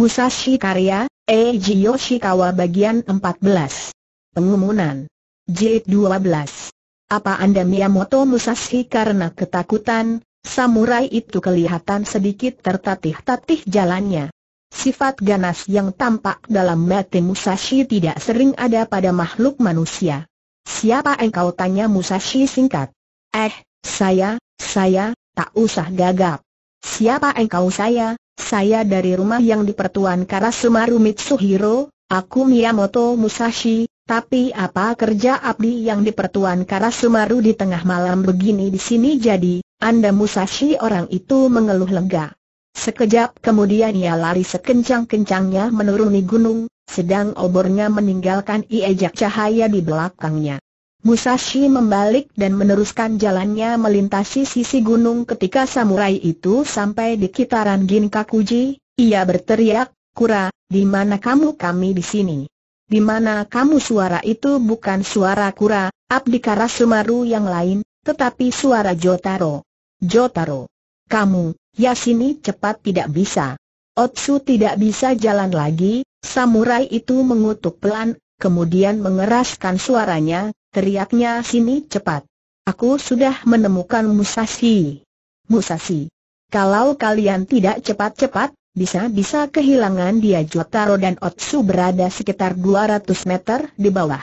Musashi Karya, Eiji Yoshikawa bagian 14. Pengumuman. Jilid 12. Apa Anda Miyamoto Musashi karena ketakutan, samurai itu kelihatan sedikit tertatih-tatih jalannya. Sifat ganas yang tampak dalam mati Musashi tidak sering ada pada makhluk manusia. Siapa engkau tanya Musashi singkat? Eh, saya, saya, tak usah gagap. Siapa engkau saya? Saya dari rumah yang di pertuan Karasumaru Mitsuhiro, aku Miyamoto Musashi, tapi apa kerja abdi yang di pertuan Karasumaru di tengah malam begini di sini jadi, Anda Musashi orang itu mengeluh lega. Sekejap kemudian ia lari sekencang-kencangnya menuruni gunung, sedang obornya meninggalkan iejak cahaya di belakangnya. Musashi membalik dan meneruskan jalannya melintasi sisi gunung ketika samurai itu sampai di kitaran Ginkakuji, ia berteriak, Kura, di mana kamu kami di sini? Di mana kamu suara itu bukan suara kura, Abdikara Sumaru yang lain, tetapi suara Jotaro. Jotaro. Kamu, Yasini cepat tidak bisa. Otsu tidak bisa jalan lagi, samurai itu mengutuk pelan, kemudian mengeraskan suaranya, Teriaknya sini cepat. Aku sudah menemukan Musashi. Musashi. Kalau kalian tidak cepat-cepat, bisa-bisa kehilangan dia Jotaro dan Otsu berada sekitar 200 meter di bawah.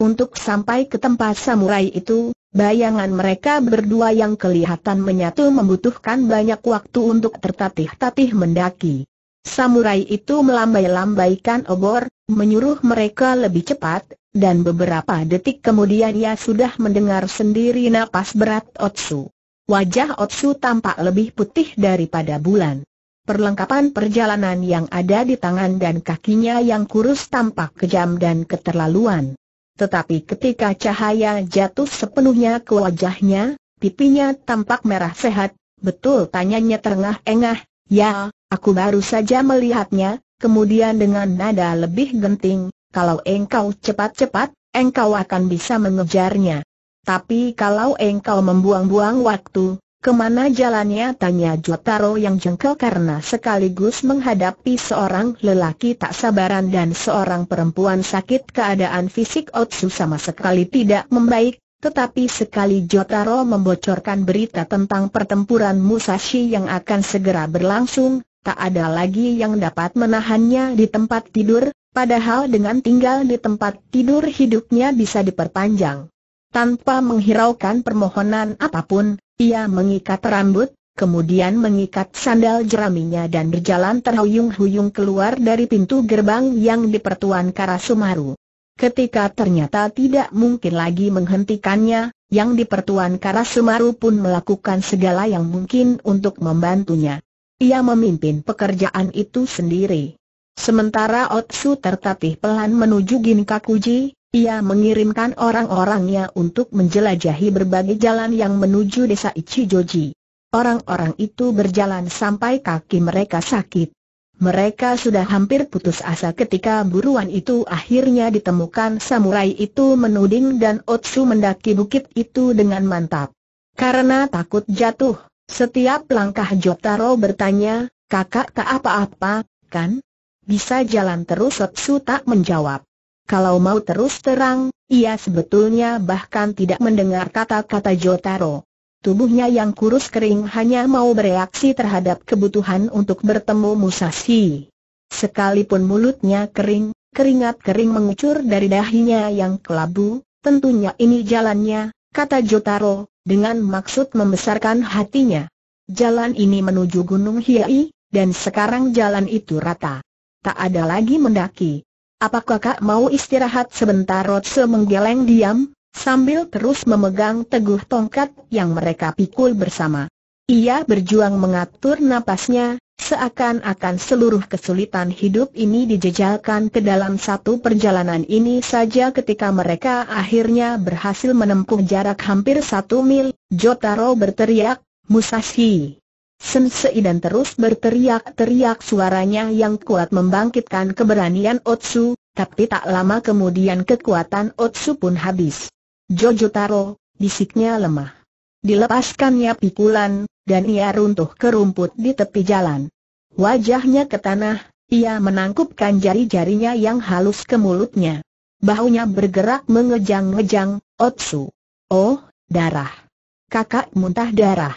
Untuk sampai ke tempat samurai itu, bayangan mereka berdua yang kelihatan menyatu membutuhkan banyak waktu untuk tertatih-tatih mendaki. Samurai itu melambai-lambaikan obor, menyuruh mereka lebih cepat, dan beberapa detik kemudian ia sudah mendengar sendiri napas berat Otsu. Wajah Otsu tampak lebih putih daripada bulan. Perlengkapan perjalanan yang ada di tangan dan kakinya yang kurus tampak kejam dan keterlaluan. Tetapi ketika cahaya jatuh sepenuhnya ke wajahnya, pipinya tampak merah sehat, betul tanyanya terengah-engah, ya, aku baru saja melihatnya, kemudian dengan nada lebih genting, kalau engkau cepat-cepat, engkau akan bisa mengejarnya. Tapi kalau engkau membuang-buang waktu, kemana jalannya tanya Jotaro yang jengkel karena sekaligus menghadapi seorang lelaki tak sabaran dan seorang perempuan sakit keadaan fisik Otsu sama sekali tidak membaik, tetapi sekali Jotaro membocorkan berita tentang pertempuran Musashi yang akan segera berlangsung, tak ada lagi yang dapat menahannya di tempat tidur, Padahal dengan tinggal di tempat tidur hidupnya bisa diperpanjang. Tanpa menghiraukan permohonan apapun, ia mengikat rambut, kemudian mengikat sandal jeraminya dan berjalan terhuyung-huyung keluar dari pintu gerbang yang dipertuan Karasumaru. Ketika ternyata tidak mungkin lagi menghentikannya, yang dipertuan Karasumaru pun melakukan segala yang mungkin untuk membantunya. Ia memimpin pekerjaan itu sendiri. Sementara Otsu tertatih pelan menuju Ginkakuji, ia mengirimkan orang-orangnya untuk menjelajahi berbagai jalan yang menuju desa Ichijoji. Orang-orang itu berjalan sampai kaki mereka sakit. Mereka sudah hampir putus asa ketika buruan itu akhirnya ditemukan samurai itu menuding dan Otsu mendaki bukit itu dengan mantap. Karena takut jatuh, setiap langkah Jotaro bertanya, kakak tak apa-apa, kan? Bisa jalan terus Otsu tak menjawab. Kalau mau terus terang, ia sebetulnya bahkan tidak mendengar kata-kata Jotaro. Tubuhnya yang kurus kering hanya mau bereaksi terhadap kebutuhan untuk bertemu Musashi. Sekalipun mulutnya kering, keringat kering mengucur dari dahinya yang kelabu, tentunya ini jalannya, kata Jotaro, dengan maksud membesarkan hatinya. Jalan ini menuju Gunung Hiei, dan sekarang jalan itu rata tak ada lagi mendaki. Apakah kak mau istirahat sebentar Rotse menggeleng diam, sambil terus memegang teguh tongkat yang mereka pikul bersama. Ia berjuang mengatur napasnya, seakan-akan seluruh kesulitan hidup ini dijejalkan ke dalam satu perjalanan ini saja ketika mereka akhirnya berhasil menempuh jarak hampir satu mil, Jotaro berteriak, Musashi! Sensei dan terus berteriak-teriak suaranya yang kuat membangkitkan keberanian Otsu, tapi tak lama kemudian kekuatan Otsu pun habis. Jojo Taro, bisiknya lemah. Dilepaskannya pikulan, dan ia runtuh ke rumput di tepi jalan. Wajahnya ke tanah, ia menangkupkan jari-jarinya yang halus ke mulutnya. Bahunya bergerak mengejang-ngejang, Otsu. Oh, darah. Kakak muntah darah.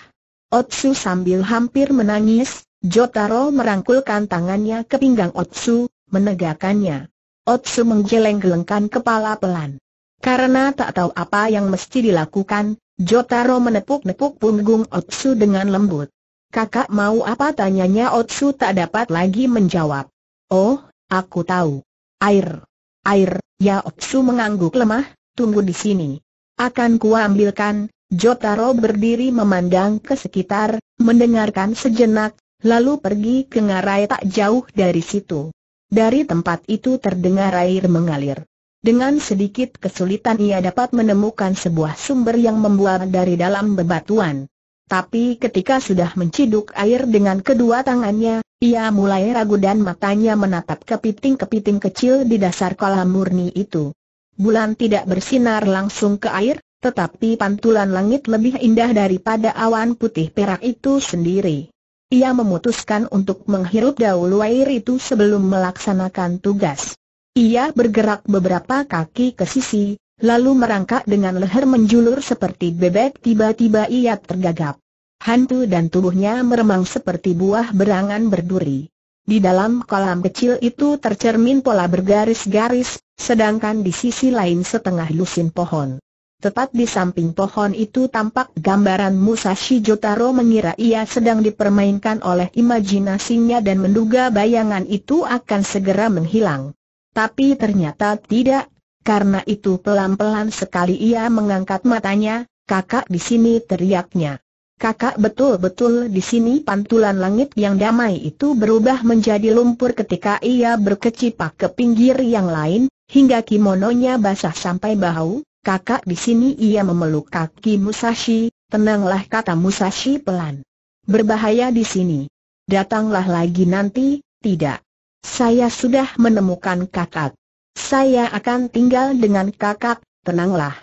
Otsu sambil hampir menangis, Jotaro merangkulkan tangannya ke pinggang Otsu, menegakkannya. Otsu menggeleng-gelengkan kepala pelan. Karena tak tahu apa yang mesti dilakukan, Jotaro menepuk-nepuk punggung Otsu dengan lembut. Kakak mau apa tanyanya Otsu tak dapat lagi menjawab. Oh, aku tahu. Air. Air, ya Otsu mengangguk lemah, tunggu di sini. Akan kuambilkan, Jotaro berdiri memandang ke sekitar, mendengarkan sejenak, lalu pergi ke ngarai tak jauh dari situ. Dari tempat itu terdengar air mengalir. Dengan sedikit kesulitan ia dapat menemukan sebuah sumber yang membuat dari dalam bebatuan. Tapi ketika sudah menciduk air dengan kedua tangannya, ia mulai ragu dan matanya menatap kepiting-kepiting kecil di dasar kolam murni itu. Bulan tidak bersinar langsung ke air, tetapi pantulan langit lebih indah daripada awan putih perak itu sendiri. Ia memutuskan untuk menghirup dahulu air itu sebelum melaksanakan tugas. Ia bergerak beberapa kaki ke sisi, lalu merangkak dengan leher menjulur seperti bebek tiba-tiba ia tergagap. Hantu dan tubuhnya meremang seperti buah berangan berduri. Di dalam kolam kecil itu tercermin pola bergaris-garis, sedangkan di sisi lain setengah lusin pohon. Tepat di samping pohon itu tampak gambaran Musashi Jotaro mengira ia sedang dipermainkan oleh imajinasinya dan menduga bayangan itu akan segera menghilang. Tapi ternyata tidak, karena itu pelan-pelan sekali ia mengangkat matanya, kakak di sini teriaknya. Kakak betul-betul di sini pantulan langit yang damai itu berubah menjadi lumpur ketika ia berkecipak ke pinggir yang lain, hingga kimononya basah sampai bahu, kakak di sini ia memeluk kaki Musashi, tenanglah kata Musashi pelan. Berbahaya di sini. Datanglah lagi nanti, tidak. Saya sudah menemukan kakak. Saya akan tinggal dengan kakak, tenanglah.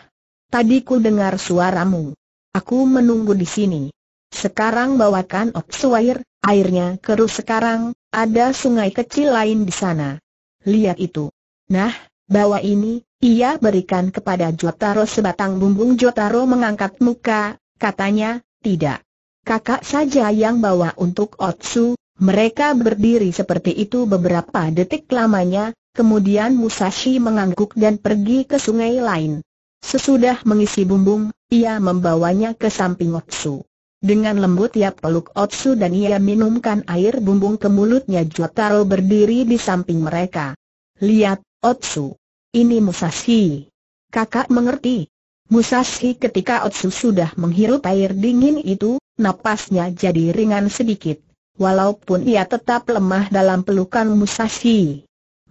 Tadi ku dengar suaramu. Aku menunggu di sini. Sekarang bawakan oksuair, airnya keruh sekarang, ada sungai kecil lain di sana. Lihat itu. Nah, Bawa ini, ia berikan kepada Jotaro sebatang bumbung Jotaro mengangkat muka, katanya, tidak. Kakak saja yang bawa untuk Otsu, mereka berdiri seperti itu beberapa detik lamanya, kemudian Musashi mengangguk dan pergi ke sungai lain. Sesudah mengisi bumbung, ia membawanya ke samping Otsu. Dengan lembut ia peluk Otsu dan ia minumkan air bumbung ke mulutnya Jotaro berdiri di samping mereka. Lihat, Otsu. Ini Musashi. Kakak mengerti. Musashi ketika Otsu sudah menghirup air dingin itu, napasnya jadi ringan sedikit. Walaupun ia tetap lemah dalam pelukan Musashi.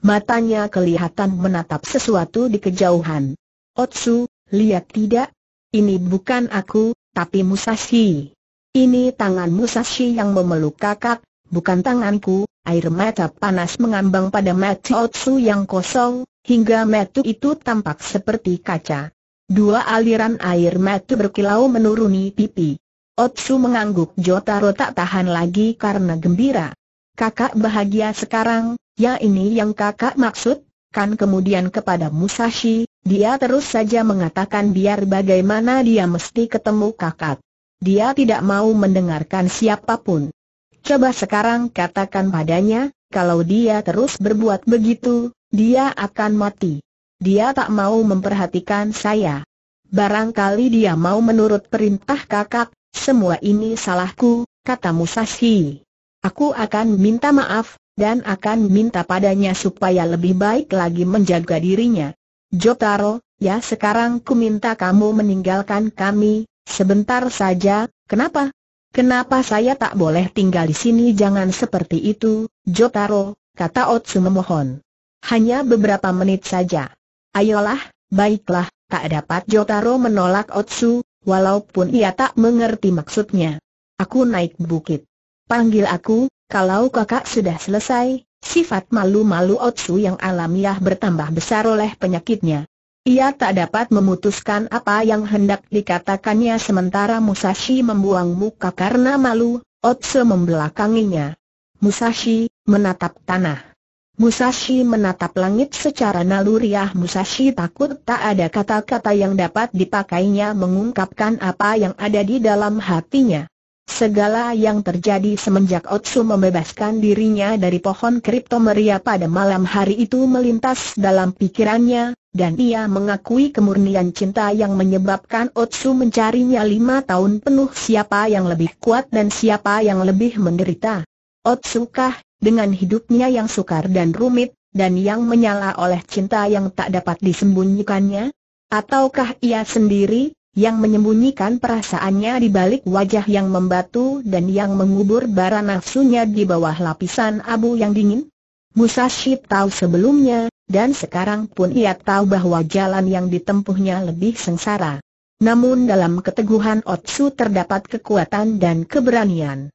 Matanya kelihatan menatap sesuatu di kejauhan. Otsu, lihat tidak? Ini bukan aku, tapi Musashi. Ini tangan Musashi yang memeluk kakak, bukan tanganku. Air mata panas mengambang pada mata Otsu yang kosong, Hingga metu itu tampak seperti kaca. Dua aliran air metu berkilau menuruni pipi. Otsu mengangguk Jotaro tak tahan lagi karena gembira. Kakak bahagia sekarang, ya ini yang kakak maksud, kan kemudian kepada Musashi, dia terus saja mengatakan biar bagaimana dia mesti ketemu kakak. Dia tidak mau mendengarkan siapapun. Coba sekarang katakan padanya, kalau dia terus berbuat begitu, dia akan mati. Dia tak mau memperhatikan saya. Barangkali dia mau menurut perintah kakak, semua ini salahku, kata Musashi. Aku akan minta maaf, dan akan minta padanya supaya lebih baik lagi menjaga dirinya. Jotaro, ya sekarang ku minta kamu meninggalkan kami, sebentar saja, kenapa? Kenapa saya tak boleh tinggal di sini jangan seperti itu, Jotaro, kata Otsu memohon. Hanya beberapa menit saja. Ayolah, baiklah, tak dapat Jotaro menolak Otsu, walaupun ia tak mengerti maksudnya. Aku naik bukit. Panggil aku, kalau kakak sudah selesai, sifat malu-malu Otsu yang alamiah bertambah besar oleh penyakitnya. Ia tak dapat memutuskan apa yang hendak dikatakannya sementara Musashi membuang muka karena malu, Otsu membelakanginya. Musashi, menatap tanah. Musashi menatap langit secara naluriah Musashi takut tak ada kata-kata yang dapat dipakainya mengungkapkan apa yang ada di dalam hatinya. Segala yang terjadi semenjak Otsu membebaskan dirinya dari pohon kriptomeria pada malam hari itu melintas dalam pikirannya, dan ia mengakui kemurnian cinta yang menyebabkan Otsu mencarinya lima tahun penuh siapa yang lebih kuat dan siapa yang lebih menderita. Otsukah dengan hidupnya yang sukar dan rumit, dan yang menyala oleh cinta yang tak dapat disembunyikannya? Ataukah ia sendiri, yang menyembunyikan perasaannya di balik wajah yang membatu dan yang mengubur bara nafsunya di bawah lapisan abu yang dingin? Musashi tahu sebelumnya, dan sekarang pun ia tahu bahwa jalan yang ditempuhnya lebih sengsara. Namun dalam keteguhan Otsu terdapat kekuatan dan keberanian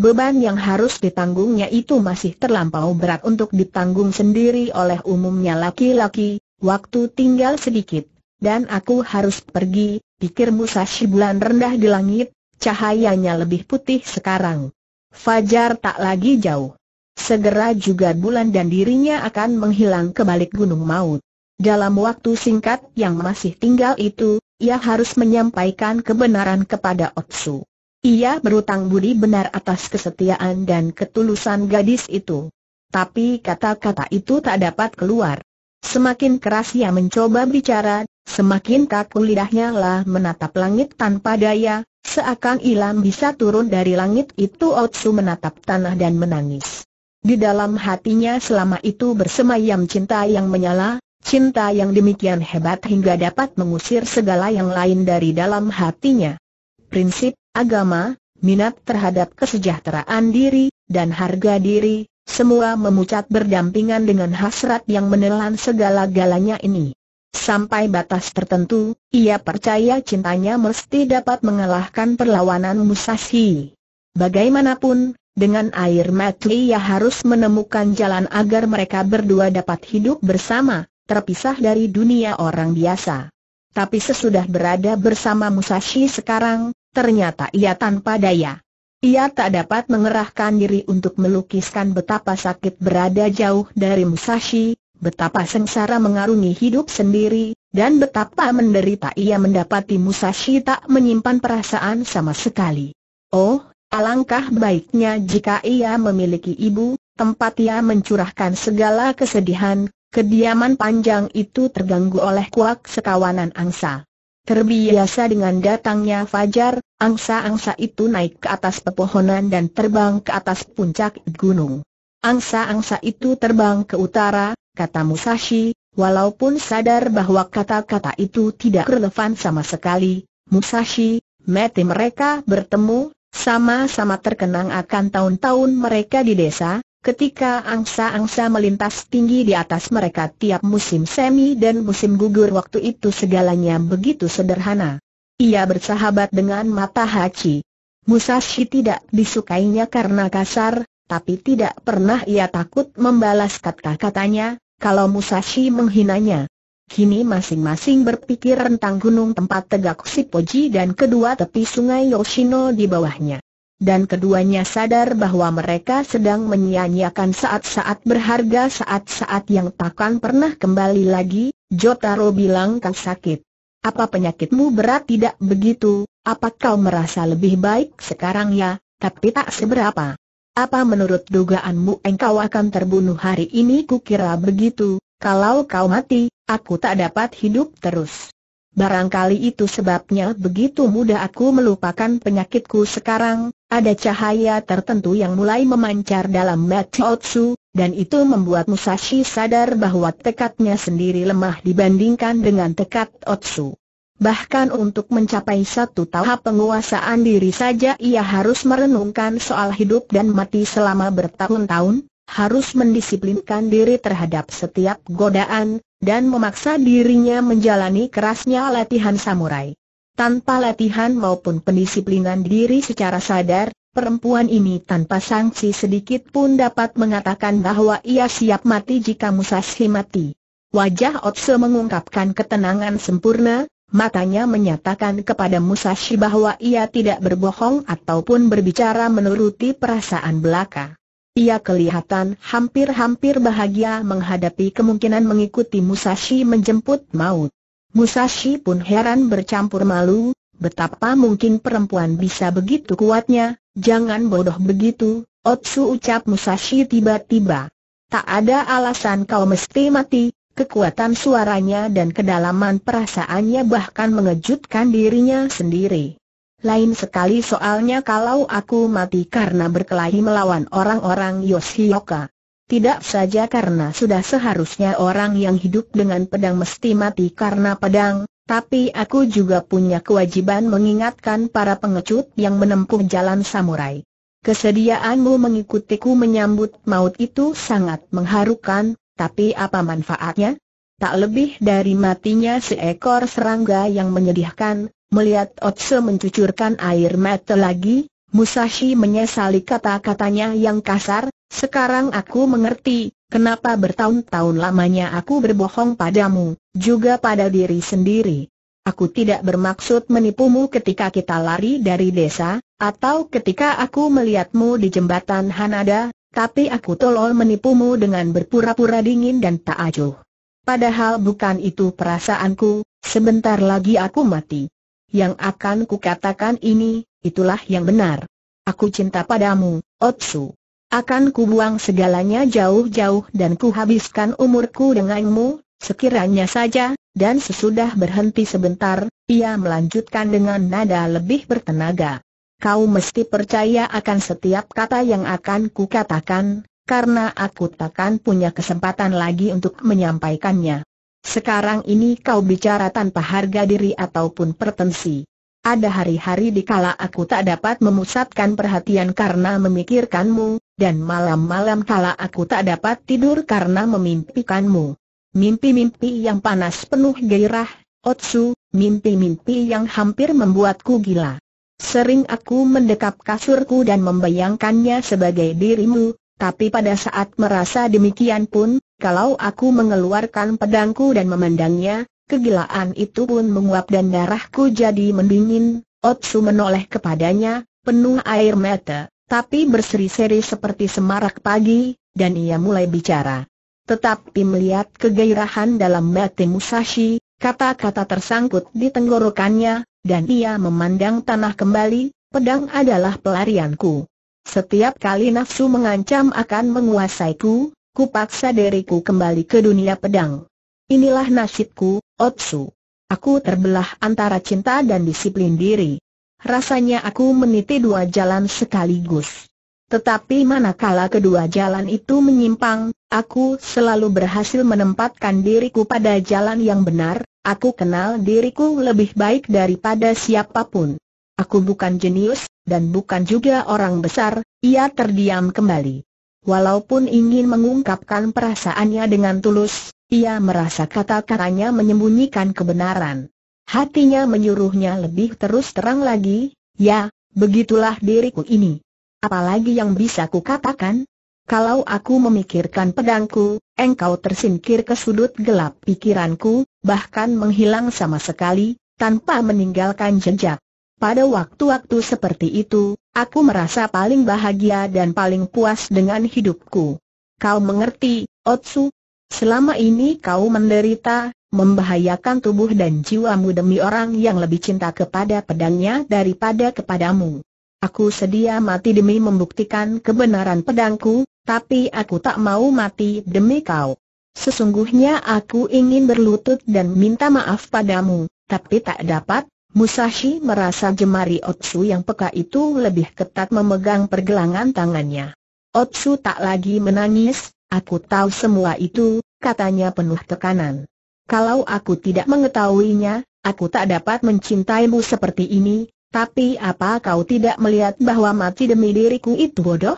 beban yang harus ditanggungnya itu masih terlampau berat untuk ditanggung sendiri oleh umumnya laki-laki, waktu tinggal sedikit, dan aku harus pergi, pikir Musashi bulan rendah di langit, cahayanya lebih putih sekarang. Fajar tak lagi jauh. Segera juga bulan dan dirinya akan menghilang ke balik gunung maut. Dalam waktu singkat yang masih tinggal itu, ia harus menyampaikan kebenaran kepada Otsu. Ia berutang budi benar atas kesetiaan dan ketulusan gadis itu. Tapi kata-kata itu tak dapat keluar. Semakin keras ia mencoba bicara, semakin kaku lidahnya lah menatap langit tanpa daya, seakan ilam bisa turun dari langit itu Otsu menatap tanah dan menangis. Di dalam hatinya selama itu bersemayam cinta yang menyala, cinta yang demikian hebat hingga dapat mengusir segala yang lain dari dalam hatinya. Prinsip agama, minat terhadap kesejahteraan diri, dan harga diri, semua memucat berdampingan dengan hasrat yang menelan segala-galanya ini. Sampai batas tertentu, ia percaya cintanya mesti dapat mengalahkan perlawanan Musashi. Bagaimanapun, dengan air mati ia harus menemukan jalan agar mereka berdua dapat hidup bersama, terpisah dari dunia orang biasa. Tapi sesudah berada bersama Musashi sekarang, ternyata ia tanpa daya. Ia tak dapat mengerahkan diri untuk melukiskan betapa sakit berada jauh dari Musashi, betapa sengsara mengarungi hidup sendiri, dan betapa menderita ia mendapati Musashi tak menyimpan perasaan sama sekali. Oh, alangkah baiknya jika ia memiliki ibu, tempat ia mencurahkan segala kesedihan, kediaman panjang itu terganggu oleh kuak sekawanan angsa. Terbiasa dengan datangnya fajar, angsa-angsa itu naik ke atas pepohonan dan terbang ke atas puncak gunung. Angsa-angsa itu terbang ke utara, kata Musashi, walaupun sadar bahwa kata-kata itu tidak relevan sama sekali. Musashi, mati mereka bertemu, sama-sama terkenang akan tahun-tahun mereka di desa, Ketika angsa-angsa melintas tinggi di atas mereka tiap musim semi dan musim gugur waktu itu segalanya begitu sederhana. Ia bersahabat dengan mata Hachi. Musashi tidak disukainya karena kasar, tapi tidak pernah ia takut membalas kata-katanya, kalau Musashi menghinanya. Kini masing-masing berpikir tentang gunung tempat tegak Sipoji dan kedua tepi sungai Yoshino di bawahnya dan keduanya sadar bahwa mereka sedang menyia-nyiakan saat-saat berharga saat-saat yang takkan pernah kembali lagi, Jotaro bilang kau sakit. Apa penyakitmu berat tidak begitu, apa kau merasa lebih baik sekarang ya, tapi tak seberapa. Apa menurut dugaanmu engkau akan terbunuh hari ini kukira begitu, kalau kau mati, aku tak dapat hidup terus. Barangkali itu sebabnya begitu mudah aku melupakan penyakitku sekarang, ada cahaya tertentu yang mulai memancar dalam Otsu, dan itu membuat Musashi sadar bahwa tekadnya sendiri lemah dibandingkan dengan tekad Otsu. Bahkan untuk mencapai satu tahap penguasaan diri saja ia harus merenungkan soal hidup dan mati selama bertahun-tahun, harus mendisiplinkan diri terhadap setiap godaan, dan memaksa dirinya menjalani kerasnya latihan samurai. Tanpa latihan maupun pendisiplinan diri secara sadar, perempuan ini tanpa sanksi sedikit pun dapat mengatakan bahwa ia siap mati jika Musashi mati. Wajah Otse mengungkapkan ketenangan sempurna, matanya menyatakan kepada Musashi bahwa ia tidak berbohong ataupun berbicara menuruti perasaan belaka. Ia kelihatan hampir-hampir bahagia menghadapi kemungkinan mengikuti Musashi menjemput maut. Musashi pun heran bercampur malu, betapa mungkin perempuan bisa begitu kuatnya, jangan bodoh begitu, Otsu ucap Musashi tiba-tiba. Tak ada alasan kau mesti mati, kekuatan suaranya dan kedalaman perasaannya bahkan mengejutkan dirinya sendiri. Lain sekali soalnya kalau aku mati karena berkelahi melawan orang-orang Yoshioka. Tidak saja karena sudah seharusnya orang yang hidup dengan pedang mesti mati karena pedang, tapi aku juga punya kewajiban mengingatkan para pengecut yang menempuh jalan samurai. Kesediaanmu mengikutiku menyambut maut itu sangat mengharukan, tapi apa manfaatnya? Tak lebih dari matinya seekor serangga yang menyedihkan, Melihat Otse mencucurkan air mata lagi, Musashi menyesali kata-katanya yang kasar, sekarang aku mengerti, kenapa bertahun-tahun lamanya aku berbohong padamu, juga pada diri sendiri. Aku tidak bermaksud menipumu ketika kita lari dari desa, atau ketika aku melihatmu di jembatan Hanada, tapi aku tolol menipumu dengan berpura-pura dingin dan tak acuh. Padahal bukan itu perasaanku, sebentar lagi aku mati yang akan kukatakan ini, itulah yang benar. Aku cinta padamu, Otsu. Akan kubuang segalanya jauh-jauh dan kuhabiskan umurku denganmu, sekiranya saja, dan sesudah berhenti sebentar, ia melanjutkan dengan nada lebih bertenaga. Kau mesti percaya akan setiap kata yang akan kukatakan, karena aku takkan punya kesempatan lagi untuk menyampaikannya. Sekarang ini kau bicara tanpa harga diri ataupun pretensi. Ada hari-hari di kala aku tak dapat memusatkan perhatian karena memikirkanmu, dan malam-malam kala aku tak dapat tidur karena memimpikanmu. Mimpi-mimpi yang panas penuh gairah, otsu, mimpi-mimpi yang hampir membuatku gila. Sering aku mendekap kasurku dan membayangkannya sebagai dirimu, tapi pada saat merasa demikian pun, kalau aku mengeluarkan pedangku dan memandangnya, kegilaan itu pun menguap dan darahku jadi mendingin. Otsu menoleh kepadanya, penuh air mata, tapi berseri-seri seperti semarak pagi, dan ia mulai bicara. Tetapi melihat kegairahan dalam mata Musashi, kata-kata tersangkut di tenggorokannya, dan ia memandang tanah kembali, pedang adalah pelarianku. Setiap kali nafsu mengancam akan menguasaiku, kupaksa diriku kembali ke dunia pedang. Inilah nasibku, Otsu. Aku terbelah antara cinta dan disiplin diri. Rasanya aku meniti dua jalan sekaligus. Tetapi manakala kedua jalan itu menyimpang, aku selalu berhasil menempatkan diriku pada jalan yang benar, aku kenal diriku lebih baik daripada siapapun. Aku bukan jenius, dan bukan juga orang besar, ia terdiam kembali. Walaupun ingin mengungkapkan perasaannya dengan tulus, ia merasa kata-katanya menyembunyikan kebenaran. Hatinya menyuruhnya lebih terus terang lagi, ya, begitulah diriku ini. Apalagi yang bisa ku katakan? Kalau aku memikirkan pedangku, engkau tersingkir ke sudut gelap pikiranku, bahkan menghilang sama sekali, tanpa meninggalkan jejak. Pada waktu-waktu seperti itu, aku merasa paling bahagia dan paling puas dengan hidupku. Kau mengerti, Otsu? Selama ini kau menderita, membahayakan tubuh dan jiwamu demi orang yang lebih cinta kepada pedangnya daripada kepadamu. Aku sedia mati demi membuktikan kebenaran pedangku, tapi aku tak mau mati demi kau. Sesungguhnya aku ingin berlutut dan minta maaf padamu, tapi tak dapat, Musashi merasa jemari Otsu yang peka itu lebih ketat memegang pergelangan tangannya. Otsu tak lagi menangis, aku tahu semua itu, katanya penuh tekanan. Kalau aku tidak mengetahuinya, aku tak dapat mencintaimu seperti ini, tapi apa kau tidak melihat bahwa mati demi diriku itu bodoh?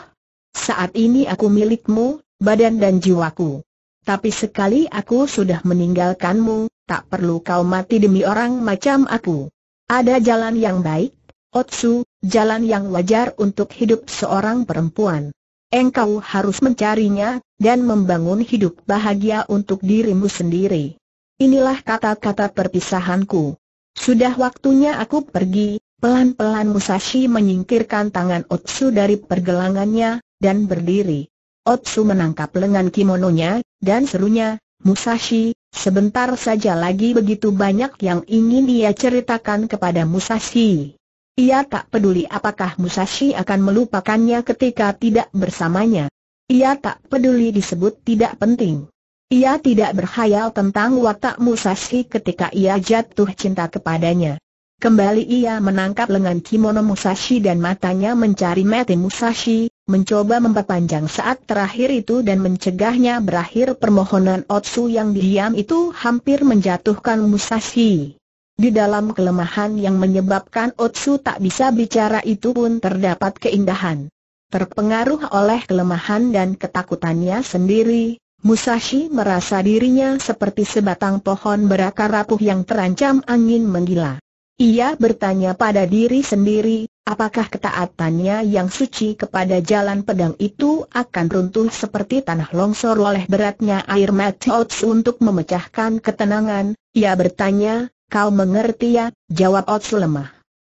Saat ini aku milikmu, badan dan jiwaku. Tapi sekali aku sudah meninggalkanmu, tak perlu kau mati demi orang macam aku. Ada jalan yang baik, Otsu, jalan yang wajar untuk hidup seorang perempuan. Engkau harus mencarinya, dan membangun hidup bahagia untuk dirimu sendiri. Inilah kata-kata perpisahanku. Sudah waktunya aku pergi, pelan-pelan Musashi menyingkirkan tangan Otsu dari pergelangannya, dan berdiri. Otsu menangkap lengan kimononya, dan serunya, Musashi, sebentar saja lagi begitu banyak yang ingin ia ceritakan kepada Musashi. Ia tak peduli apakah Musashi akan melupakannya ketika tidak bersamanya. Ia tak peduli disebut tidak penting. Ia tidak berhayal tentang watak Musashi ketika ia jatuh cinta kepadanya. Kembali ia menangkap lengan kimono Musashi dan matanya mencari mati Musashi, mencoba memperpanjang saat terakhir itu dan mencegahnya berakhir permohonan Otsu yang diam itu hampir menjatuhkan Musashi. Di dalam kelemahan yang menyebabkan Otsu tak bisa bicara itu pun terdapat keindahan. Terpengaruh oleh kelemahan dan ketakutannya sendiri, Musashi merasa dirinya seperti sebatang pohon berakar rapuh yang terancam angin menggila. Ia bertanya pada diri sendiri, apakah ketaatannya yang suci kepada jalan pedang itu akan runtuh seperti tanah longsor oleh beratnya air mata Ots untuk memecahkan ketenangan? Ia bertanya, kau mengerti ya? Jawab Ots lemah.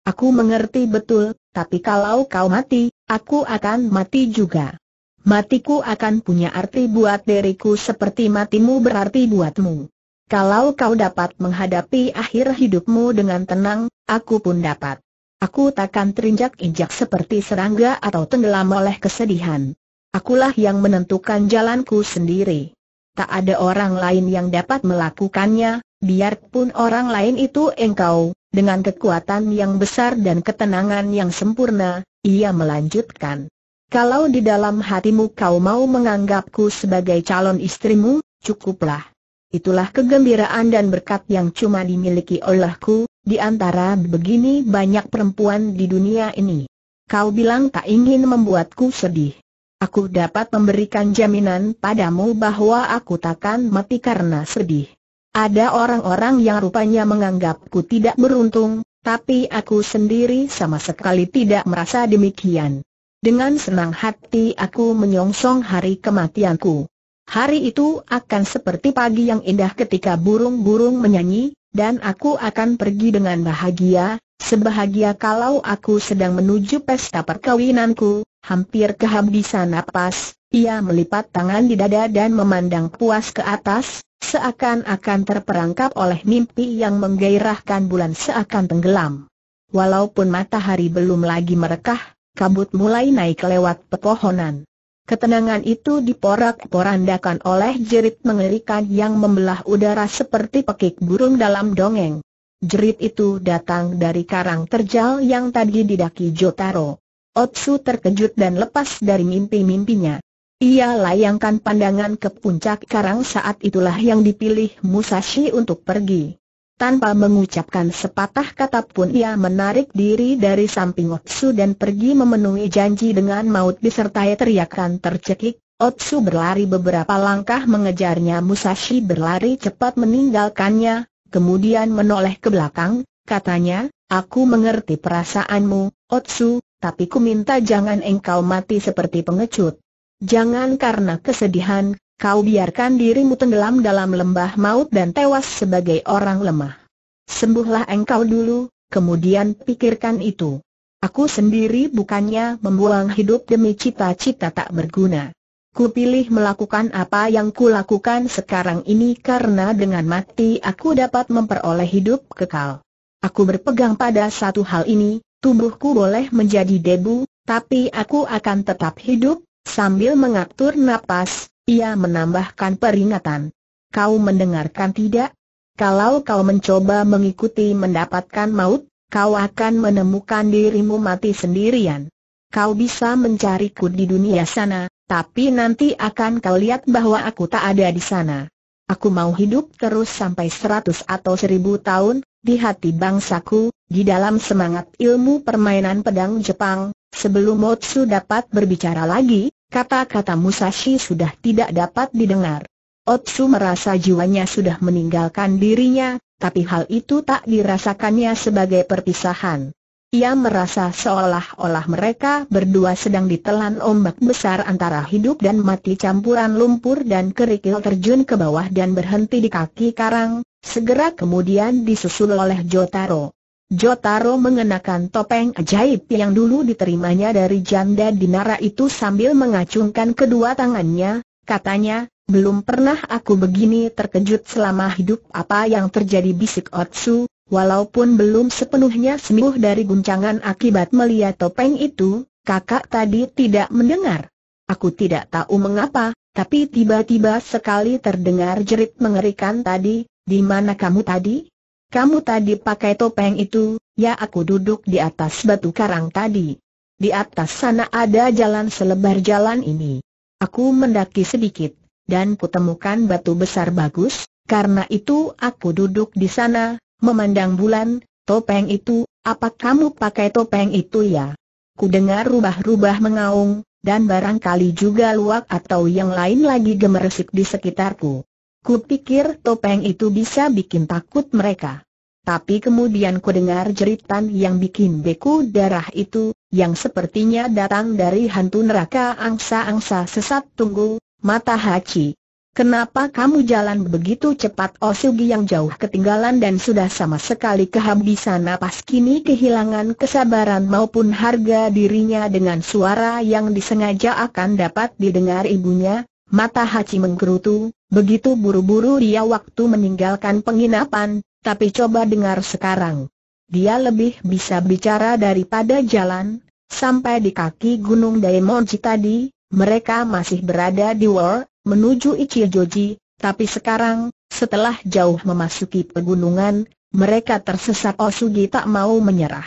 Aku mengerti betul, tapi kalau kau mati, aku akan mati juga. Matiku akan punya arti buat diriku seperti matimu berarti buatmu. Kalau kau dapat menghadapi akhir hidupmu dengan tenang, aku pun dapat. Aku takkan terinjak-injak seperti serangga atau tenggelam oleh kesedihan. Akulah yang menentukan jalanku sendiri. Tak ada orang lain yang dapat melakukannya, biarpun orang lain itu engkau, dengan kekuatan yang besar dan ketenangan yang sempurna, ia melanjutkan. Kalau di dalam hatimu kau mau menganggapku sebagai calon istrimu, cukuplah itulah kegembiraan dan berkat yang cuma dimiliki olehku, di antara begini banyak perempuan di dunia ini. Kau bilang tak ingin membuatku sedih. Aku dapat memberikan jaminan padamu bahwa aku takkan mati karena sedih. Ada orang-orang yang rupanya menganggapku tidak beruntung, tapi aku sendiri sama sekali tidak merasa demikian. Dengan senang hati aku menyongsong hari kematianku. Hari itu akan seperti pagi yang indah ketika burung-burung menyanyi, dan aku akan pergi dengan bahagia, sebahagia kalau aku sedang menuju pesta perkawinanku, hampir kehabisan napas, ia melipat tangan di dada dan memandang puas ke atas, seakan-akan terperangkap oleh mimpi yang menggairahkan bulan seakan tenggelam. Walaupun matahari belum lagi merekah, kabut mulai naik lewat pepohonan. Ketenangan itu diporak-porandakan oleh jerit mengerikan yang membelah udara seperti pekik burung dalam dongeng. Jerit itu datang dari karang terjal yang tadi didaki Jotaro. Otsu terkejut dan lepas dari mimpi-mimpinya. Ia layangkan pandangan ke puncak karang saat itulah yang dipilih Musashi untuk pergi. Tanpa mengucapkan sepatah kata pun ia menarik diri dari samping Otsu dan pergi memenuhi janji dengan maut disertai teriakan tercekik. Otsu berlari beberapa langkah mengejarnya Musashi berlari cepat meninggalkannya, kemudian menoleh ke belakang, katanya, aku mengerti perasaanmu, Otsu, tapi ku minta jangan engkau mati seperti pengecut. Jangan karena kesedihan, kau biarkan dirimu tenggelam dalam lembah maut dan tewas sebagai orang lemah. Sembuhlah engkau dulu, kemudian pikirkan itu. Aku sendiri bukannya membuang hidup demi cita-cita tak berguna. Ku pilih melakukan apa yang ku lakukan sekarang ini karena dengan mati aku dapat memperoleh hidup kekal. Aku berpegang pada satu hal ini, tubuhku boleh menjadi debu, tapi aku akan tetap hidup, sambil mengatur napas, ia menambahkan peringatan. Kau mendengarkan tidak? Kalau kau mencoba mengikuti mendapatkan maut, kau akan menemukan dirimu mati sendirian. Kau bisa mencariku di dunia sana, tapi nanti akan kau lihat bahwa aku tak ada di sana. Aku mau hidup terus sampai seratus atau seribu tahun, di hati bangsaku, di dalam semangat ilmu permainan pedang Jepang, sebelum Motsu dapat berbicara lagi, Kata-kata Musashi sudah tidak dapat didengar. Otsu merasa jiwanya sudah meninggalkan dirinya, tapi hal itu tak dirasakannya sebagai perpisahan. Ia merasa seolah-olah mereka berdua sedang ditelan ombak besar antara hidup dan mati campuran lumpur dan kerikil terjun ke bawah dan berhenti di kaki karang, segera kemudian disusul oleh Jotaro. Jotaro mengenakan topeng ajaib yang dulu diterimanya dari janda Dinara itu sambil mengacungkan kedua tangannya, katanya, belum pernah aku begini terkejut selama hidup apa yang terjadi bisik Otsu, walaupun belum sepenuhnya sembuh dari guncangan akibat melihat topeng itu, kakak tadi tidak mendengar. Aku tidak tahu mengapa, tapi tiba-tiba sekali terdengar jerit mengerikan tadi, di mana kamu tadi? Kamu tadi pakai topeng itu, ya aku duduk di atas batu karang tadi. Di atas sana ada jalan selebar jalan ini. Aku mendaki sedikit, dan kutemukan batu besar bagus, karena itu aku duduk di sana, memandang bulan, topeng itu, apa kamu pakai topeng itu ya? Ku dengar rubah-rubah mengaung, dan barangkali juga luak atau yang lain lagi gemeresik di sekitarku. Ku pikir topeng itu bisa bikin takut mereka. Tapi kemudian ku dengar jeritan yang bikin beku darah itu, yang sepertinya datang dari hantu neraka angsa-angsa sesat tunggu, mata haci. Kenapa kamu jalan begitu cepat Osugi oh yang jauh ketinggalan dan sudah sama sekali kehabisan napas kini kehilangan kesabaran maupun harga dirinya dengan suara yang disengaja akan dapat didengar ibunya, mata haci menggerutu, Begitu buru-buru dia waktu meninggalkan penginapan, tapi coba dengar sekarang. Dia lebih bisa bicara daripada jalan, sampai di kaki Gunung Daimonji tadi, mereka masih berada di War, menuju Ichijoji, tapi sekarang, setelah jauh memasuki pegunungan, mereka tersesat Osugi tak mau menyerah.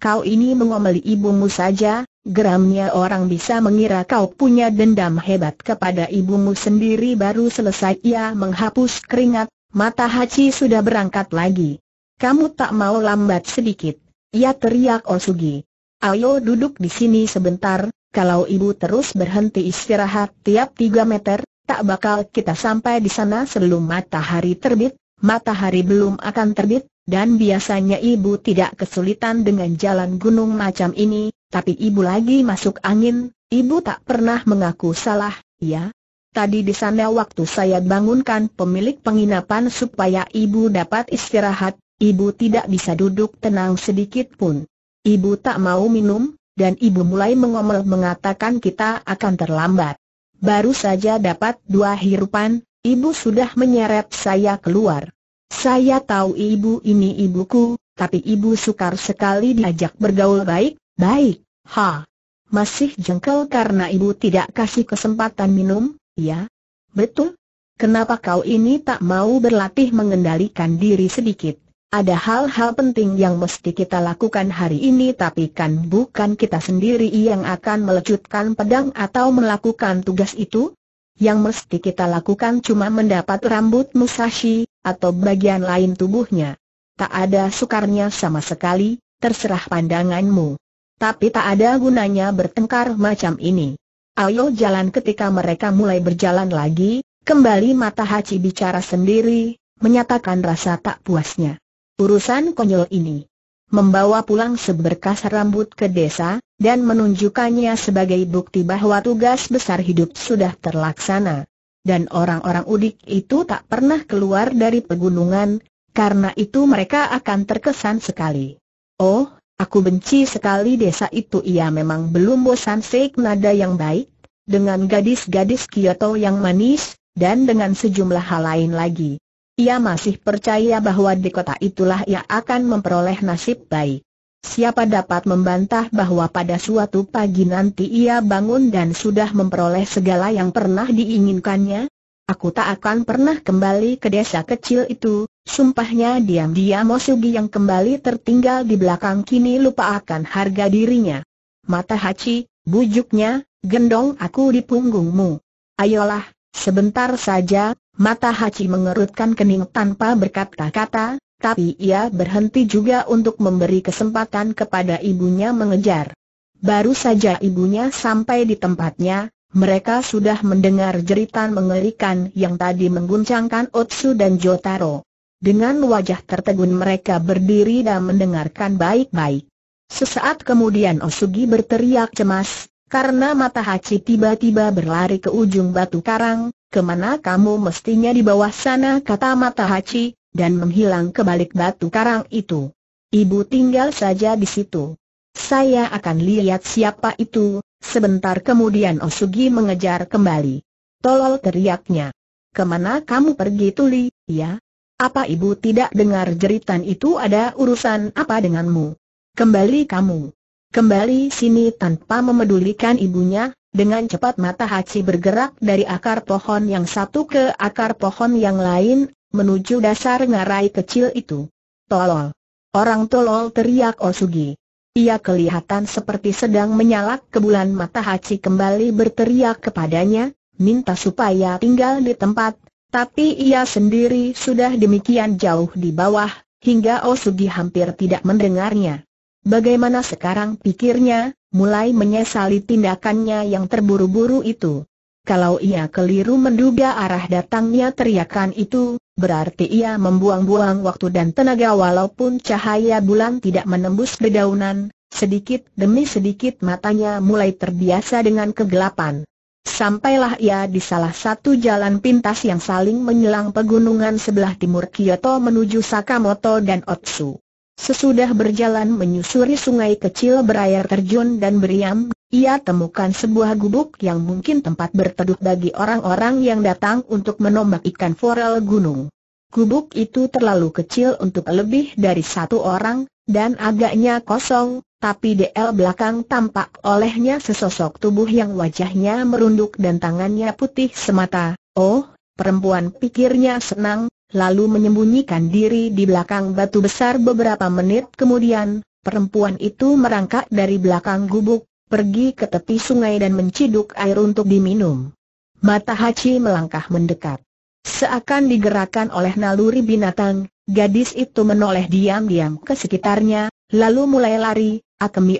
Kau ini mengomeli ibumu saja, Geramnya orang bisa mengira kau punya dendam hebat kepada ibumu sendiri baru selesai ia menghapus keringat, mata Haji sudah berangkat lagi. Kamu tak mau lambat sedikit, ia teriak Osugi. Ayo duduk di sini sebentar, kalau ibu terus berhenti istirahat tiap tiga meter, tak bakal kita sampai di sana sebelum matahari terbit, matahari belum akan terbit, dan biasanya ibu tidak kesulitan dengan jalan gunung macam ini, tapi ibu lagi masuk angin, ibu tak pernah mengaku salah, ya? Tadi di sana waktu saya bangunkan pemilik penginapan supaya ibu dapat istirahat, ibu tidak bisa duduk tenang sedikit pun. Ibu tak mau minum, dan ibu mulai mengomel mengatakan kita akan terlambat. Baru saja dapat dua hirupan, ibu sudah menyeret saya keluar. Saya tahu ibu ini ibuku, tapi ibu sukar sekali diajak bergaul baik, Baik, ha. Masih jengkel karena ibu tidak kasih kesempatan minum, ya? Betul. Kenapa kau ini tak mau berlatih mengendalikan diri sedikit? Ada hal-hal penting yang mesti kita lakukan hari ini tapi kan bukan kita sendiri yang akan melecutkan pedang atau melakukan tugas itu? Yang mesti kita lakukan cuma mendapat rambut Musashi, atau bagian lain tubuhnya. Tak ada sukarnya sama sekali, terserah pandanganmu. Tapi tak ada gunanya bertengkar macam ini. Ayo jalan ketika mereka mulai berjalan lagi, kembali mata Haji bicara sendiri, menyatakan rasa tak puasnya. Urusan konyol ini. Membawa pulang seberkas rambut ke desa, dan menunjukkannya sebagai bukti bahwa tugas besar hidup sudah terlaksana. Dan orang-orang udik itu tak pernah keluar dari pegunungan, karena itu mereka akan terkesan sekali. Oh, Aku benci sekali desa itu ia memang belum bosan seik nada yang baik, dengan gadis-gadis Kyoto yang manis, dan dengan sejumlah hal lain lagi. Ia masih percaya bahwa di kota itulah ia akan memperoleh nasib baik. Siapa dapat membantah bahwa pada suatu pagi nanti ia bangun dan sudah memperoleh segala yang pernah diinginkannya? Aku tak akan pernah kembali ke desa kecil itu, sumpahnya diam-diam Mosugi yang kembali tertinggal di belakang kini lupa akan harga dirinya. Mata Hachi, bujuknya, gendong aku di punggungmu. Ayolah, sebentar saja, mata Hachi mengerutkan kening tanpa berkata-kata, tapi ia berhenti juga untuk memberi kesempatan kepada ibunya mengejar. Baru saja ibunya sampai di tempatnya, mereka sudah mendengar jeritan mengerikan yang tadi mengguncangkan Otsu dan Jotaro. Dengan wajah tertegun mereka berdiri dan mendengarkan baik-baik. Sesaat kemudian Osugi berteriak cemas, karena mata Hachi tiba-tiba berlari ke ujung batu karang, kemana kamu mestinya di bawah sana kata mata Hachi, dan menghilang ke balik batu karang itu. Ibu tinggal saja di situ. Saya akan lihat siapa itu, sebentar kemudian Osugi mengejar kembali. Tolol teriaknya. Kemana kamu pergi tuli, ya? Apa ibu tidak dengar jeritan itu ada urusan apa denganmu? Kembali kamu. Kembali sini tanpa memedulikan ibunya, dengan cepat mata Hachi bergerak dari akar pohon yang satu ke akar pohon yang lain, menuju dasar ngarai kecil itu. Tolol. Orang tolol teriak Osugi. Ia kelihatan seperti sedang menyalak ke bulan mata Haji kembali berteriak kepadanya, minta supaya tinggal di tempat, tapi ia sendiri sudah demikian jauh di bawah, hingga Osugi hampir tidak mendengarnya. Bagaimana sekarang pikirnya, mulai menyesali tindakannya yang terburu-buru itu. Kalau ia keliru menduga arah datangnya teriakan itu, berarti ia membuang-buang waktu dan tenaga walaupun cahaya bulan tidak menembus dedaunan, sedikit demi sedikit matanya mulai terbiasa dengan kegelapan. Sampailah ia di salah satu jalan pintas yang saling menyelang pegunungan sebelah timur Kyoto menuju Sakamoto dan Otsu. Sesudah berjalan menyusuri sungai kecil berair terjun dan beriam, ia temukan sebuah gubuk yang mungkin tempat berteduh bagi orang-orang yang datang untuk menombak ikan forel gunung. Gubuk itu terlalu kecil untuk lebih dari satu orang, dan agaknya kosong, tapi DL belakang tampak olehnya sesosok tubuh yang wajahnya merunduk dan tangannya putih semata. Oh, perempuan pikirnya senang, lalu menyembunyikan diri di belakang batu besar beberapa menit kemudian, perempuan itu merangkak dari belakang gubuk, pergi ke tepi sungai dan menciduk air untuk diminum. Mata Hachi melangkah mendekat. Seakan digerakkan oleh naluri binatang, gadis itu menoleh diam-diam ke sekitarnya, lalu mulai lari,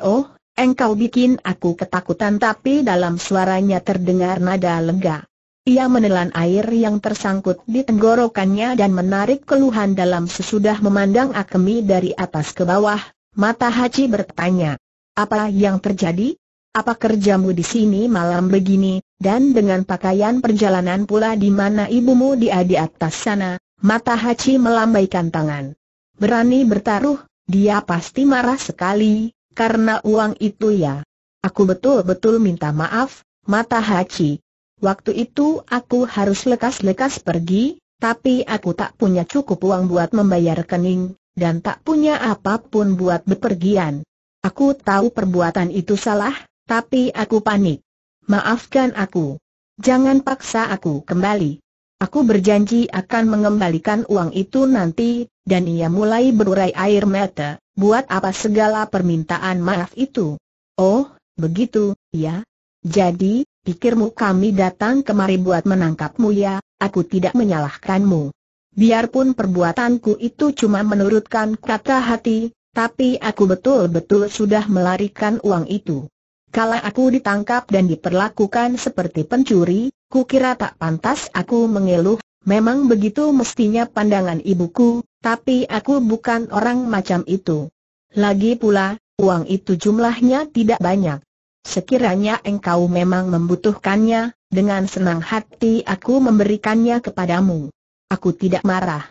oh, engkau bikin aku ketakutan tapi dalam suaranya terdengar nada lega. Ia menelan air yang tersangkut di tenggorokannya dan menarik keluhan dalam sesudah memandang Akemi dari atas ke bawah, mata Haji bertanya. Apa yang terjadi? Apa kerjamu di sini malam begini, dan dengan pakaian perjalanan pula di mana ibumu dia di atas sana? Mata Haji melambaikan tangan. Berani bertaruh, dia pasti marah sekali, karena uang itu ya. Aku betul-betul minta maaf, Mata Haji, Waktu itu aku harus lekas-lekas pergi, tapi aku tak punya cukup uang buat membayar rekening, dan tak punya apapun buat bepergian. Aku tahu perbuatan itu salah, tapi aku panik. Maafkan aku. Jangan paksa aku kembali. Aku berjanji akan mengembalikan uang itu nanti, dan ia mulai berurai air mata, buat apa segala permintaan maaf itu. Oh, begitu, ya. Jadi, Pikirmu kami datang kemari buat menangkapmu ya, aku tidak menyalahkanmu. Biarpun perbuatanku itu cuma menurutkan kata hati, tapi aku betul-betul sudah melarikan uang itu. Kalau aku ditangkap dan diperlakukan seperti pencuri, kukira tak pantas aku mengeluh, memang begitu mestinya pandangan ibuku, tapi aku bukan orang macam itu. Lagi pula, uang itu jumlahnya tidak banyak. Sekiranya engkau memang membutuhkannya, dengan senang hati aku memberikannya kepadamu. Aku tidak marah.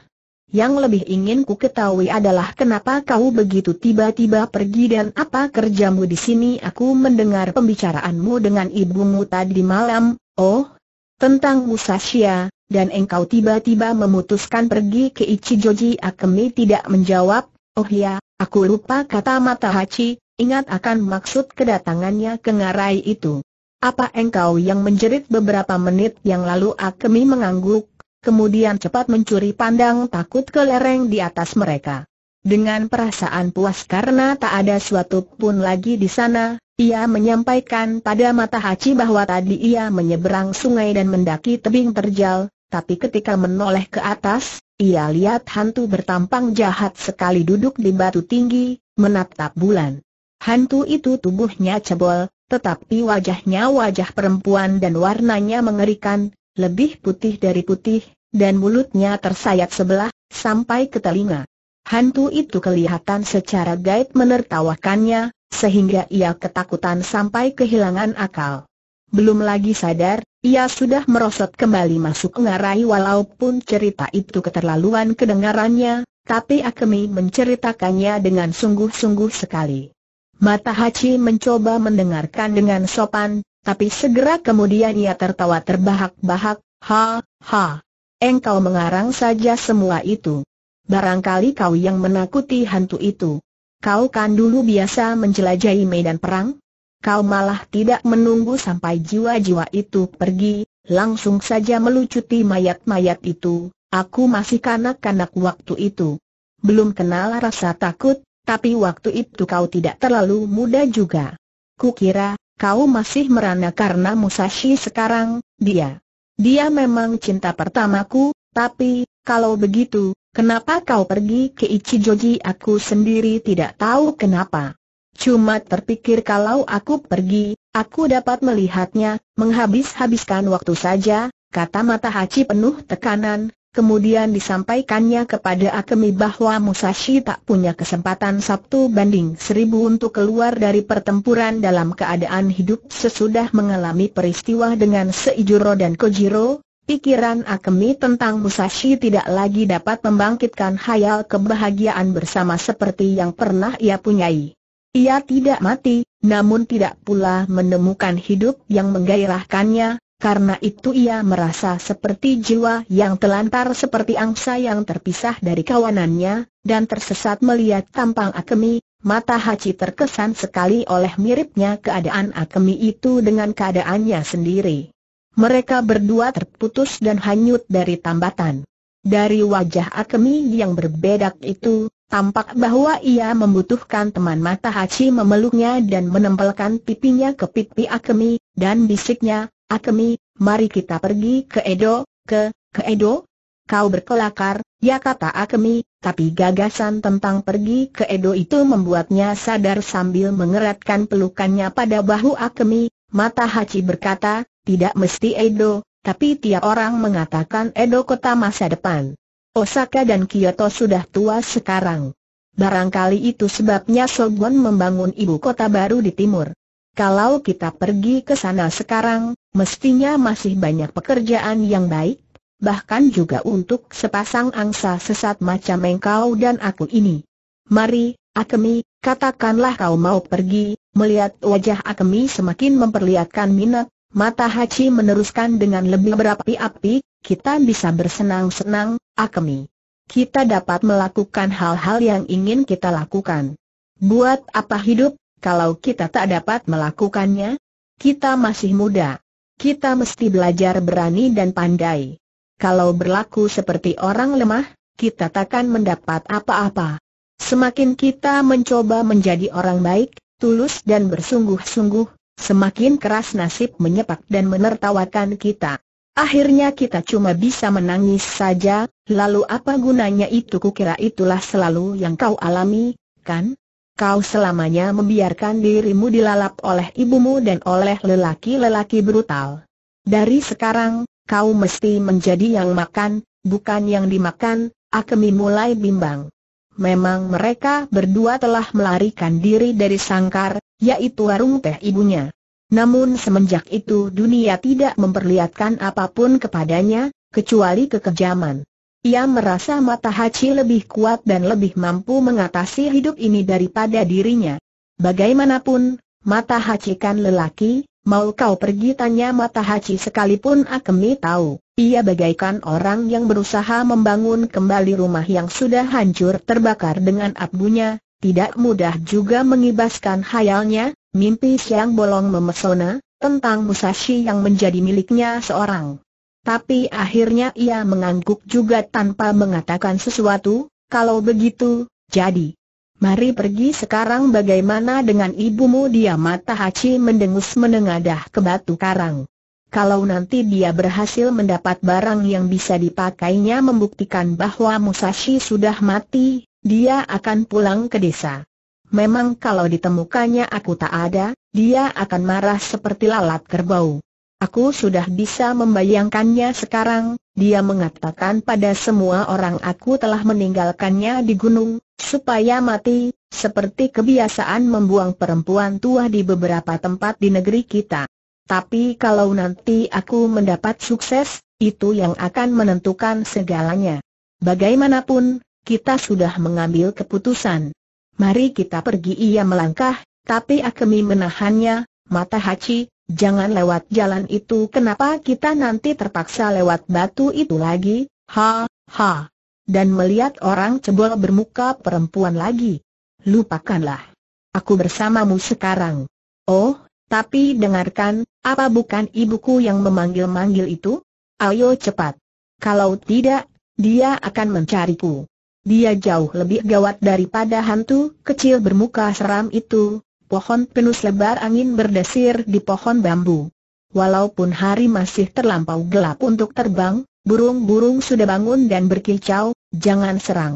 Yang lebih ingin ku ketahui adalah kenapa kau begitu tiba-tiba pergi dan apa kerjamu di sini aku mendengar pembicaraanmu dengan ibumu tadi malam, oh, tentang Musasya, dan engkau tiba-tiba memutuskan pergi ke Ichijoji Akemi tidak menjawab, oh ya, aku lupa kata mata Hachi, Ingat akan maksud kedatangannya ke ngarai itu. Apa engkau yang menjerit beberapa menit yang lalu Akemi mengangguk, kemudian cepat mencuri pandang takut ke lereng di atas mereka. Dengan perasaan puas karena tak ada suatu pun lagi di sana, ia menyampaikan pada mata Hachi bahwa tadi ia menyeberang sungai dan mendaki tebing terjal, tapi ketika menoleh ke atas, ia lihat hantu bertampang jahat sekali duduk di batu tinggi, menatap bulan. Hantu itu tubuhnya cebol, tetapi wajahnya wajah perempuan dan warnanya mengerikan, lebih putih dari putih, dan mulutnya tersayat sebelah, sampai ke telinga. Hantu itu kelihatan secara gaib menertawakannya, sehingga ia ketakutan sampai kehilangan akal. Belum lagi sadar, ia sudah merosot kembali masuk ngarai walaupun cerita itu keterlaluan kedengarannya, tapi Akemi menceritakannya dengan sungguh-sungguh sekali. Mata Haji mencoba mendengarkan dengan sopan, tapi segera kemudian ia tertawa terbahak-bahak, ha, ha. Engkau mengarang saja semua itu. Barangkali kau yang menakuti hantu itu. Kau kan dulu biasa menjelajahi medan perang? Kau malah tidak menunggu sampai jiwa-jiwa itu pergi, langsung saja melucuti mayat-mayat itu, aku masih kanak-kanak waktu itu. Belum kenal rasa takut, tapi waktu itu kau tidak terlalu muda juga. Kukira, kau masih merana karena Musashi sekarang, dia. Dia memang cinta pertamaku, tapi, kalau begitu, kenapa kau pergi ke Ichijoji aku sendiri tidak tahu kenapa. Cuma terpikir kalau aku pergi, aku dapat melihatnya, menghabis-habiskan waktu saja, kata mata Hachi penuh tekanan, kemudian disampaikannya kepada Akemi bahwa Musashi tak punya kesempatan Sabtu banding seribu untuk keluar dari pertempuran dalam keadaan hidup sesudah mengalami peristiwa dengan Seijuro dan Kojiro, pikiran Akemi tentang Musashi tidak lagi dapat membangkitkan hayal kebahagiaan bersama seperti yang pernah ia punyai. Ia tidak mati, namun tidak pula menemukan hidup yang menggairahkannya, karena itu ia merasa seperti jiwa yang telantar seperti angsa yang terpisah dari kawanannya, dan tersesat melihat tampang Akemi, mata Haji terkesan sekali oleh miripnya keadaan Akemi itu dengan keadaannya sendiri. Mereka berdua terputus dan hanyut dari tambatan. Dari wajah Akemi yang berbedak itu, tampak bahwa ia membutuhkan teman mata Haji memeluknya dan menempelkan pipinya ke pipi Akemi, dan bisiknya, Akemi, mari kita pergi ke Edo, ke, ke Edo? Kau berkelakar, ya kata Akemi, tapi gagasan tentang pergi ke Edo itu membuatnya sadar sambil mengeratkan pelukannya pada bahu Akemi, mata Hachi berkata, tidak mesti Edo, tapi tiap orang mengatakan Edo kota masa depan. Osaka dan Kyoto sudah tua sekarang. Barangkali itu sebabnya Shogun membangun ibu kota baru di timur. Kalau kita pergi ke sana sekarang, mestinya masih banyak pekerjaan yang baik, bahkan juga untuk sepasang angsa sesat macam engkau dan aku ini. Mari, Akemi, katakanlah kau mau pergi, melihat wajah Akemi semakin memperlihatkan minat, mata Hachi meneruskan dengan lebih berapi-api, kita bisa bersenang-senang, Akemi. Kita dapat melakukan hal-hal yang ingin kita lakukan. Buat apa hidup, kalau kita tak dapat melakukannya? Kita masih muda kita mesti belajar berani dan pandai. Kalau berlaku seperti orang lemah, kita takkan mendapat apa-apa. Semakin kita mencoba menjadi orang baik, tulus dan bersungguh-sungguh, semakin keras nasib menyepak dan menertawakan kita. Akhirnya kita cuma bisa menangis saja, lalu apa gunanya itu kukira itulah selalu yang kau alami, kan? Kau selamanya membiarkan dirimu dilalap oleh ibumu dan oleh lelaki-lelaki brutal. Dari sekarang, kau mesti menjadi yang makan, bukan yang dimakan, Akemi mulai bimbang. Memang mereka berdua telah melarikan diri dari sangkar, yaitu warung teh ibunya. Namun semenjak itu dunia tidak memperlihatkan apapun kepadanya, kecuali kekejaman. Ia merasa mata Haji lebih kuat dan lebih mampu mengatasi hidup ini daripada dirinya. Bagaimanapun, mata Haji kan lelaki, mau kau pergi tanya mata Haji sekalipun Akemi tahu. Ia bagaikan orang yang berusaha membangun kembali rumah yang sudah hancur terbakar dengan abunya, tidak mudah juga mengibaskan hayalnya, mimpi siang bolong memesona, tentang Musashi yang menjadi miliknya seorang. Tapi akhirnya ia mengangguk juga tanpa mengatakan sesuatu, kalau begitu, jadi. Mari pergi sekarang bagaimana dengan ibumu dia mata Hachi mendengus menengadah ke batu karang. Kalau nanti dia berhasil mendapat barang yang bisa dipakainya membuktikan bahwa Musashi sudah mati, dia akan pulang ke desa. Memang kalau ditemukannya aku tak ada, dia akan marah seperti lalat kerbau. Aku sudah bisa membayangkannya sekarang, dia mengatakan pada semua orang aku telah meninggalkannya di gunung, supaya mati, seperti kebiasaan membuang perempuan tua di beberapa tempat di negeri kita. Tapi kalau nanti aku mendapat sukses, itu yang akan menentukan segalanya. Bagaimanapun, kita sudah mengambil keputusan. Mari kita pergi ia melangkah, tapi Akemi menahannya, mata Hachi, Jangan lewat jalan itu kenapa kita nanti terpaksa lewat batu itu lagi, ha, ha. Dan melihat orang cebol bermuka perempuan lagi. Lupakanlah. Aku bersamamu sekarang. Oh, tapi dengarkan, apa bukan ibuku yang memanggil-manggil itu? Ayo cepat. Kalau tidak, dia akan mencariku. Dia jauh lebih gawat daripada hantu kecil bermuka seram itu, pohon penuh lebar angin berdesir di pohon bambu. Walaupun hari masih terlampau gelap untuk terbang, burung-burung sudah bangun dan berkicau, jangan serang.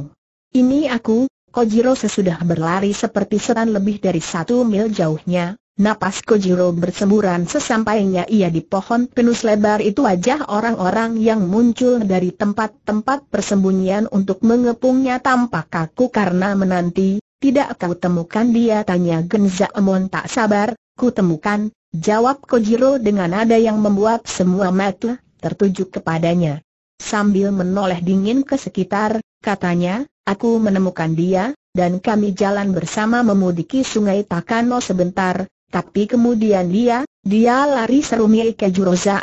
Ini aku, Kojiro sesudah berlari seperti seran lebih dari satu mil jauhnya, Napas Kojiro bersemburan sesampainya ia di pohon pinus lebar itu wajah orang-orang yang muncul dari tempat-tempat persembunyian untuk mengepungnya tampak kaku karena menanti, tidak kau temukan dia tanya Genza Emon tak sabar, ku temukan, jawab Kojiro dengan nada yang membuat semua mata tertuju kepadanya. Sambil menoleh dingin ke sekitar, katanya, aku menemukan dia, dan kami jalan bersama memudiki sungai Takano sebentar, tapi kemudian dia, dia lari serumi Juroza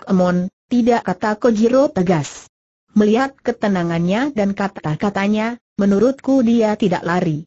Jurozaemon, tidak kata Kojiro tegas. Melihat ketenangannya dan kata-katanya, menurutku dia tidak lari.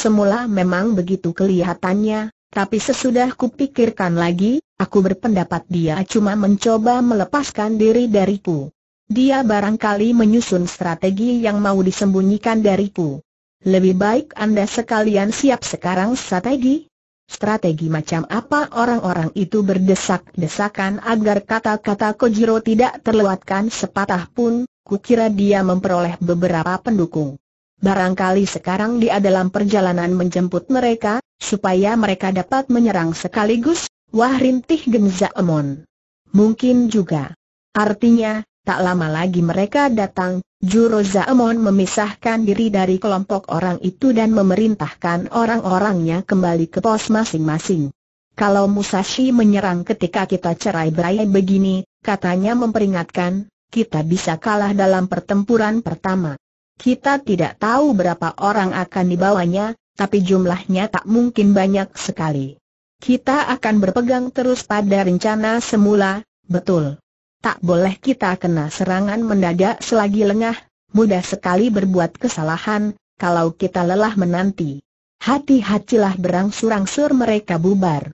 Semula memang begitu kelihatannya, tapi sesudah kupikirkan lagi, aku berpendapat dia cuma mencoba melepaskan diri dariku. Dia barangkali menyusun strategi yang mau disembunyikan dariku. Lebih baik Anda sekalian siap sekarang strategi. Strategi macam apa orang-orang itu berdesak-desakan agar kata-kata Kojiro tidak terlewatkan sepatah pun, kukira dia memperoleh beberapa pendukung. Barangkali sekarang dia dalam perjalanan menjemput mereka, supaya mereka dapat menyerang sekaligus, wah rintih Genza Emon. Mungkin juga. Artinya, tak lama lagi mereka datang, Juro Zaemon memisahkan diri dari kelompok orang itu dan memerintahkan orang-orangnya kembali ke pos masing-masing. Kalau Musashi menyerang ketika kita cerai berai begini, katanya memperingatkan, kita bisa kalah dalam pertempuran pertama. Kita tidak tahu berapa orang akan dibawanya, tapi jumlahnya tak mungkin banyak sekali. Kita akan berpegang terus pada rencana semula, betul. Tak boleh kita kena serangan mendadak selagi lengah, mudah sekali berbuat kesalahan, kalau kita lelah menanti. Hati-hatilah berangsur-angsur mereka bubar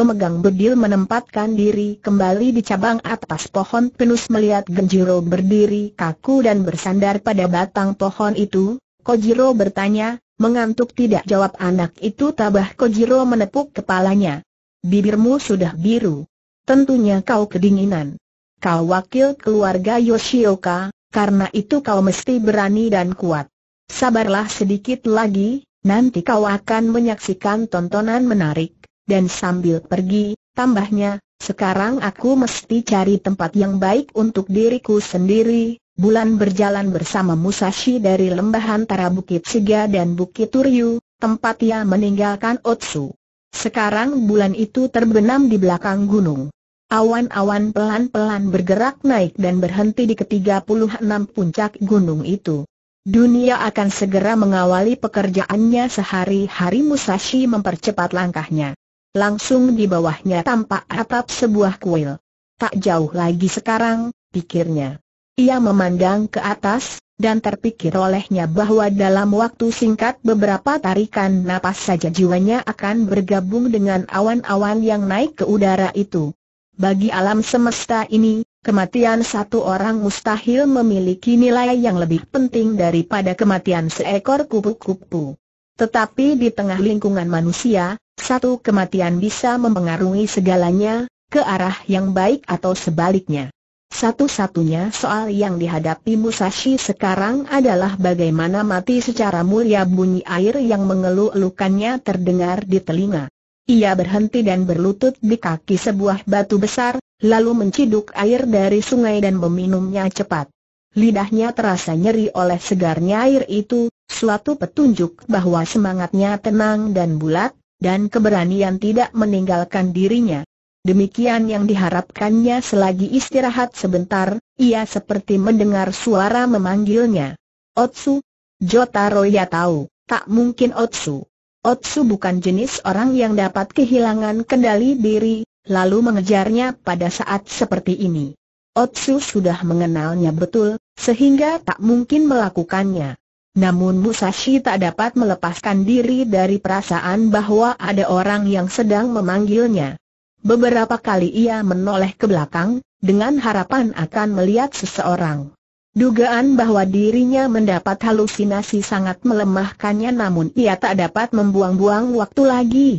pemegang bedil menempatkan diri kembali di cabang atas pohon pinus melihat Genjiro berdiri kaku dan bersandar pada batang pohon itu, Kojiro bertanya, mengantuk tidak jawab anak itu tabah Kojiro menepuk kepalanya. Bibirmu sudah biru. Tentunya kau kedinginan. Kau wakil keluarga Yoshioka, karena itu kau mesti berani dan kuat. Sabarlah sedikit lagi, nanti kau akan menyaksikan tontonan menarik. Dan sambil pergi, tambahnya, sekarang aku mesti cari tempat yang baik untuk diriku sendiri. Bulan berjalan bersama Musashi dari lembah antara Bukit Sega dan Bukit Turyu, tempat ia meninggalkan Otsu. Sekarang bulan itu terbenam di belakang gunung. Awan-awan pelan-pelan bergerak naik dan berhenti di ketiga puluh enam puncak gunung itu. Dunia akan segera mengawali pekerjaannya sehari-hari Musashi mempercepat langkahnya. Langsung di bawahnya tampak atap sebuah kuil. Tak jauh lagi sekarang, pikirnya. Ia memandang ke atas, dan terpikir olehnya bahwa dalam waktu singkat beberapa tarikan napas saja jiwanya akan bergabung dengan awan-awan yang naik ke udara itu. Bagi alam semesta ini, kematian satu orang mustahil memiliki nilai yang lebih penting daripada kematian seekor kupu-kupu. Tetapi di tengah lingkungan manusia, satu kematian bisa mempengaruhi segalanya, ke arah yang baik atau sebaliknya. Satu-satunya soal yang dihadapi Musashi sekarang adalah bagaimana mati secara mulia bunyi air yang mengeluh-elukannya terdengar di telinga. Ia berhenti dan berlutut di kaki sebuah batu besar, lalu menciduk air dari sungai dan meminumnya cepat. Lidahnya terasa nyeri oleh segarnya air itu, suatu petunjuk bahwa semangatnya tenang dan bulat, dan keberanian tidak meninggalkan dirinya. Demikian yang diharapkannya selagi istirahat sebentar, ia seperti mendengar suara memanggilnya. Otsu? Jotaro ya tahu, tak mungkin Otsu. Otsu bukan jenis orang yang dapat kehilangan kendali diri, lalu mengejarnya pada saat seperti ini. Otsu sudah mengenalnya betul, sehingga tak mungkin melakukannya. Namun Musashi tak dapat melepaskan diri dari perasaan bahwa ada orang yang sedang memanggilnya. Beberapa kali ia menoleh ke belakang, dengan harapan akan melihat seseorang. Dugaan bahwa dirinya mendapat halusinasi sangat melemahkannya namun ia tak dapat membuang-buang waktu lagi.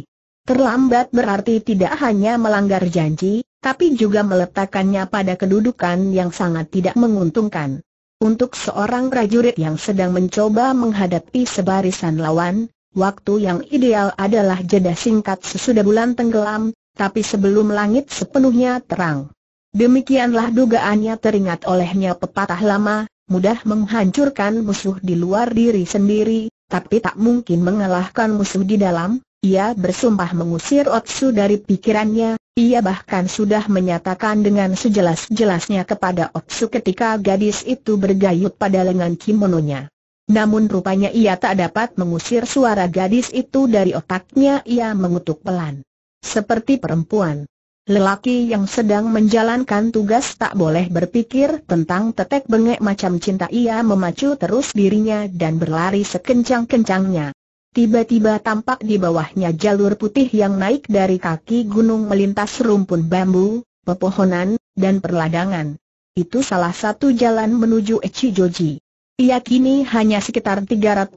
Terlambat berarti tidak hanya melanggar janji, tapi juga meletakkannya pada kedudukan yang sangat tidak menguntungkan. Untuk seorang prajurit yang sedang mencoba menghadapi sebarisan lawan, waktu yang ideal adalah jeda singkat sesudah bulan tenggelam, tapi sebelum langit sepenuhnya terang. Demikianlah dugaannya teringat olehnya pepatah lama, mudah menghancurkan musuh di luar diri sendiri, tapi tak mungkin mengalahkan musuh di dalam, ia bersumpah mengusir Otsu dari pikirannya, ia bahkan sudah menyatakan dengan sejelas-jelasnya kepada Otsu ketika gadis itu bergayut pada lengan kimononya. Namun rupanya ia tak dapat mengusir suara gadis itu dari otaknya ia mengutuk pelan. Seperti perempuan. Lelaki yang sedang menjalankan tugas tak boleh berpikir tentang tetek bengek macam cinta ia memacu terus dirinya dan berlari sekencang-kencangnya. Tiba-tiba tampak di bawahnya jalur putih yang naik dari kaki gunung melintas rumpun bambu, pepohonan, dan perladangan. Itu salah satu jalan menuju Echijoji. Ia kini hanya sekitar 350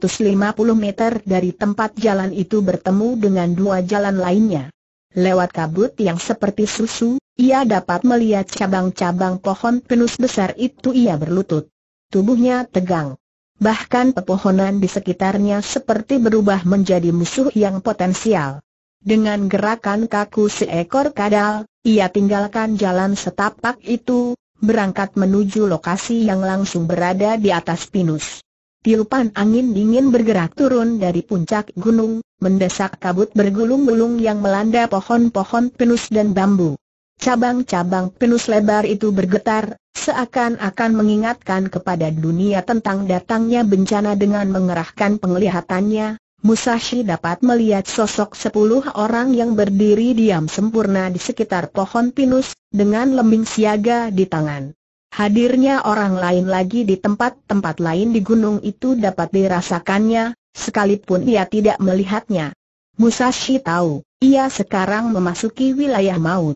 meter dari tempat jalan itu bertemu dengan dua jalan lainnya. Lewat kabut yang seperti susu, ia dapat melihat cabang-cabang pohon pinus besar itu ia berlutut. Tubuhnya tegang. Bahkan pepohonan di sekitarnya seperti berubah menjadi musuh yang potensial. Dengan gerakan kaku seekor kadal, ia tinggalkan jalan setapak itu, berangkat menuju lokasi yang langsung berada di atas pinus. Tiupan angin dingin bergerak turun dari puncak gunung, mendesak kabut bergulung-gulung yang melanda pohon-pohon pinus dan bambu. Cabang-cabang pinus lebar itu bergetar, seakan-akan mengingatkan kepada dunia tentang datangnya bencana dengan mengerahkan penglihatannya, Musashi dapat melihat sosok sepuluh orang yang berdiri diam sempurna di sekitar pohon pinus, dengan lembing siaga di tangan. Hadirnya orang lain lagi di tempat-tempat lain di gunung itu dapat dirasakannya, sekalipun ia tidak melihatnya. Musashi tahu, ia sekarang memasuki wilayah maut.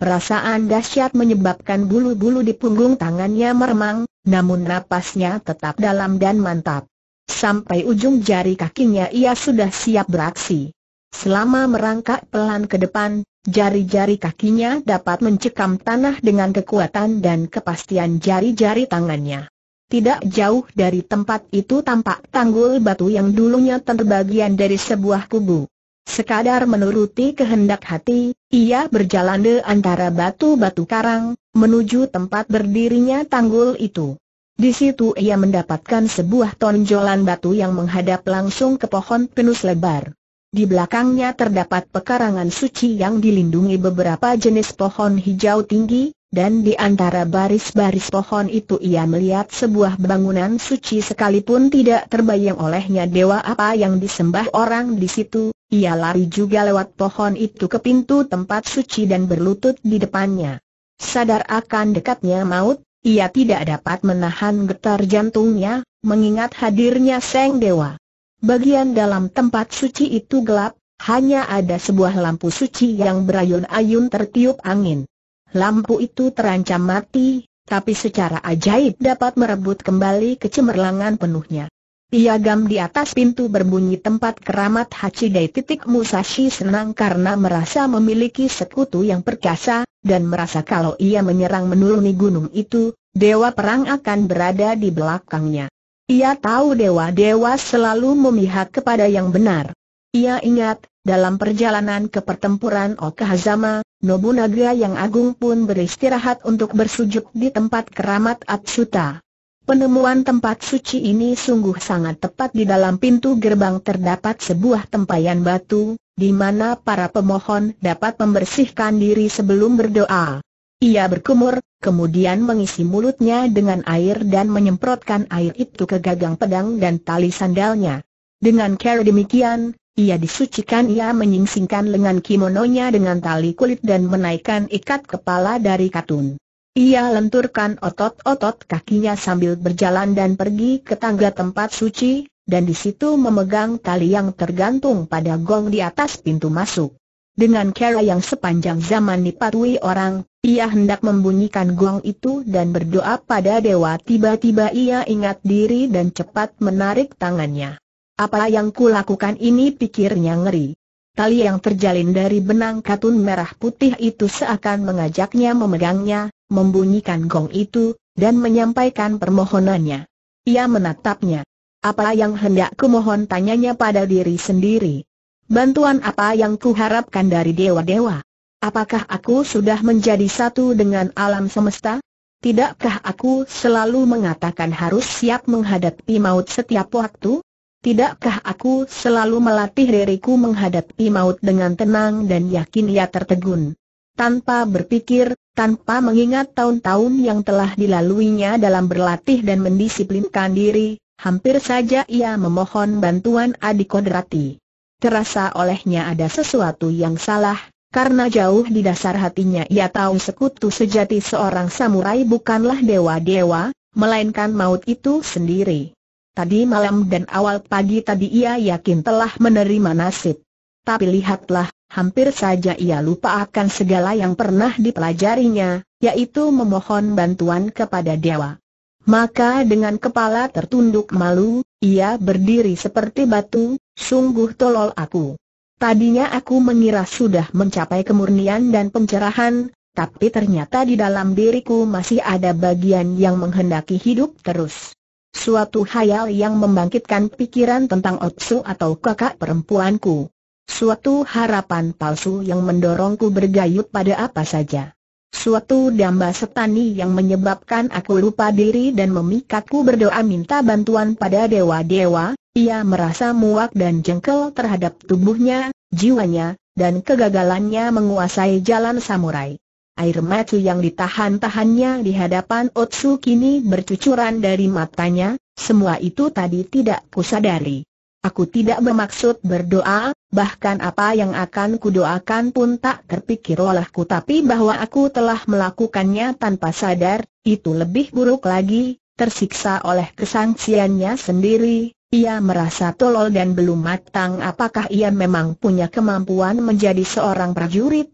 Perasaan dahsyat menyebabkan bulu-bulu di punggung tangannya meremang, namun napasnya tetap dalam dan mantap. Sampai ujung jari kakinya ia sudah siap beraksi. Selama merangkak pelan ke depan, jari-jari kakinya dapat mencekam tanah dengan kekuatan dan kepastian jari-jari tangannya. Tidak jauh dari tempat itu tampak tanggul batu yang dulunya terbagian dari sebuah kubu. Sekadar menuruti kehendak hati, ia berjalan di antara batu-batu karang, menuju tempat berdirinya tanggul itu. Di situ ia mendapatkan sebuah tonjolan batu yang menghadap langsung ke pohon pinus lebar. Di belakangnya terdapat pekarangan suci yang dilindungi beberapa jenis pohon hijau tinggi, dan di antara baris-baris pohon itu ia melihat sebuah bangunan suci sekalipun tidak terbayang olehnya dewa apa yang disembah orang di situ, ia lari juga lewat pohon itu ke pintu tempat suci dan berlutut di depannya. Sadar akan dekatnya maut, ia tidak dapat menahan getar jantungnya, mengingat hadirnya Seng Dewa. Bagian dalam tempat suci itu gelap, hanya ada sebuah lampu suci yang berayun-ayun tertiup angin. Lampu itu terancam mati, tapi secara ajaib dapat merebut kembali kecemerlangan penuhnya. Piagam di atas pintu berbunyi tempat keramat Hachidai. Titik Musashi senang karena merasa memiliki sekutu yang perkasa, dan merasa kalau ia menyerang menuruni gunung itu, Dewa Perang akan berada di belakangnya. Ia tahu dewa-dewa selalu memihak kepada yang benar. Ia ingat, dalam perjalanan ke pertempuran Okahazama, Nobunaga yang agung pun beristirahat untuk bersujud di tempat keramat Atsuta. Penemuan tempat suci ini sungguh sangat tepat di dalam pintu gerbang terdapat sebuah tempayan batu, di mana para pemohon dapat membersihkan diri sebelum berdoa. Ia berkumur, kemudian mengisi mulutnya dengan air dan menyemprotkan air itu ke gagang pedang dan tali sandalnya. Dengan cara demikian, ia disucikan ia menyingsingkan lengan kimononya dengan tali kulit dan menaikkan ikat kepala dari katun. Ia lenturkan otot-otot kakinya sambil berjalan dan pergi ke tangga tempat suci, dan di situ memegang tali yang tergantung pada gong di atas pintu masuk. Dengan cara yang sepanjang zaman dipatuhi orang, ia hendak membunyikan gong itu dan berdoa pada dewa tiba-tiba ia ingat diri dan cepat menarik tangannya. Apa yang kulakukan ini pikirnya ngeri. Tali yang terjalin dari benang katun merah putih itu seakan mengajaknya memegangnya, membunyikan gong itu, dan menyampaikan permohonannya. Ia menatapnya. Apa yang hendak kumohon tanyanya pada diri sendiri. Bantuan apa yang kuharapkan dari dewa-dewa? Apakah aku sudah menjadi satu dengan alam semesta? Tidakkah aku selalu mengatakan harus siap menghadapi maut setiap waktu? Tidakkah aku selalu melatih diriku menghadapi maut dengan tenang dan yakin ia tertegun? Tanpa berpikir, tanpa mengingat tahun-tahun yang telah dilaluinya dalam berlatih dan mendisiplinkan diri, hampir saja ia memohon bantuan adik kodrati. Terasa olehnya ada sesuatu yang salah, karena jauh di dasar hatinya ia tahu sekutu sejati seorang samurai bukanlah dewa-dewa, melainkan maut itu sendiri. Tadi malam dan awal pagi tadi ia yakin telah menerima nasib. Tapi lihatlah, hampir saja ia lupa akan segala yang pernah dipelajarinya, yaitu memohon bantuan kepada dewa. Maka dengan kepala tertunduk malu, ia berdiri seperti batu, sungguh tolol aku. Tadinya aku mengira sudah mencapai kemurnian dan pencerahan, tapi ternyata di dalam diriku masih ada bagian yang menghendaki hidup terus. Suatu hayal yang membangkitkan pikiran tentang Otsu atau kakak perempuanku. Suatu harapan palsu yang mendorongku bergayut pada apa saja. Suatu damba setani yang menyebabkan aku lupa diri dan memikatku berdoa minta bantuan pada dewa-dewa, ia merasa muak dan jengkel terhadap tubuhnya, jiwanya, dan kegagalannya menguasai jalan samurai. Air macu yang ditahan-tahannya di hadapan Otsu kini bercucuran dari matanya, semua itu tadi tidak kusadari. Aku tidak bermaksud berdoa, bahkan apa yang akan kudoakan pun tak terpikir olehku tapi bahwa aku telah melakukannya tanpa sadar, itu lebih buruk lagi, tersiksa oleh kesangsiannya sendiri, ia merasa tolol dan belum matang apakah ia memang punya kemampuan menjadi seorang prajurit,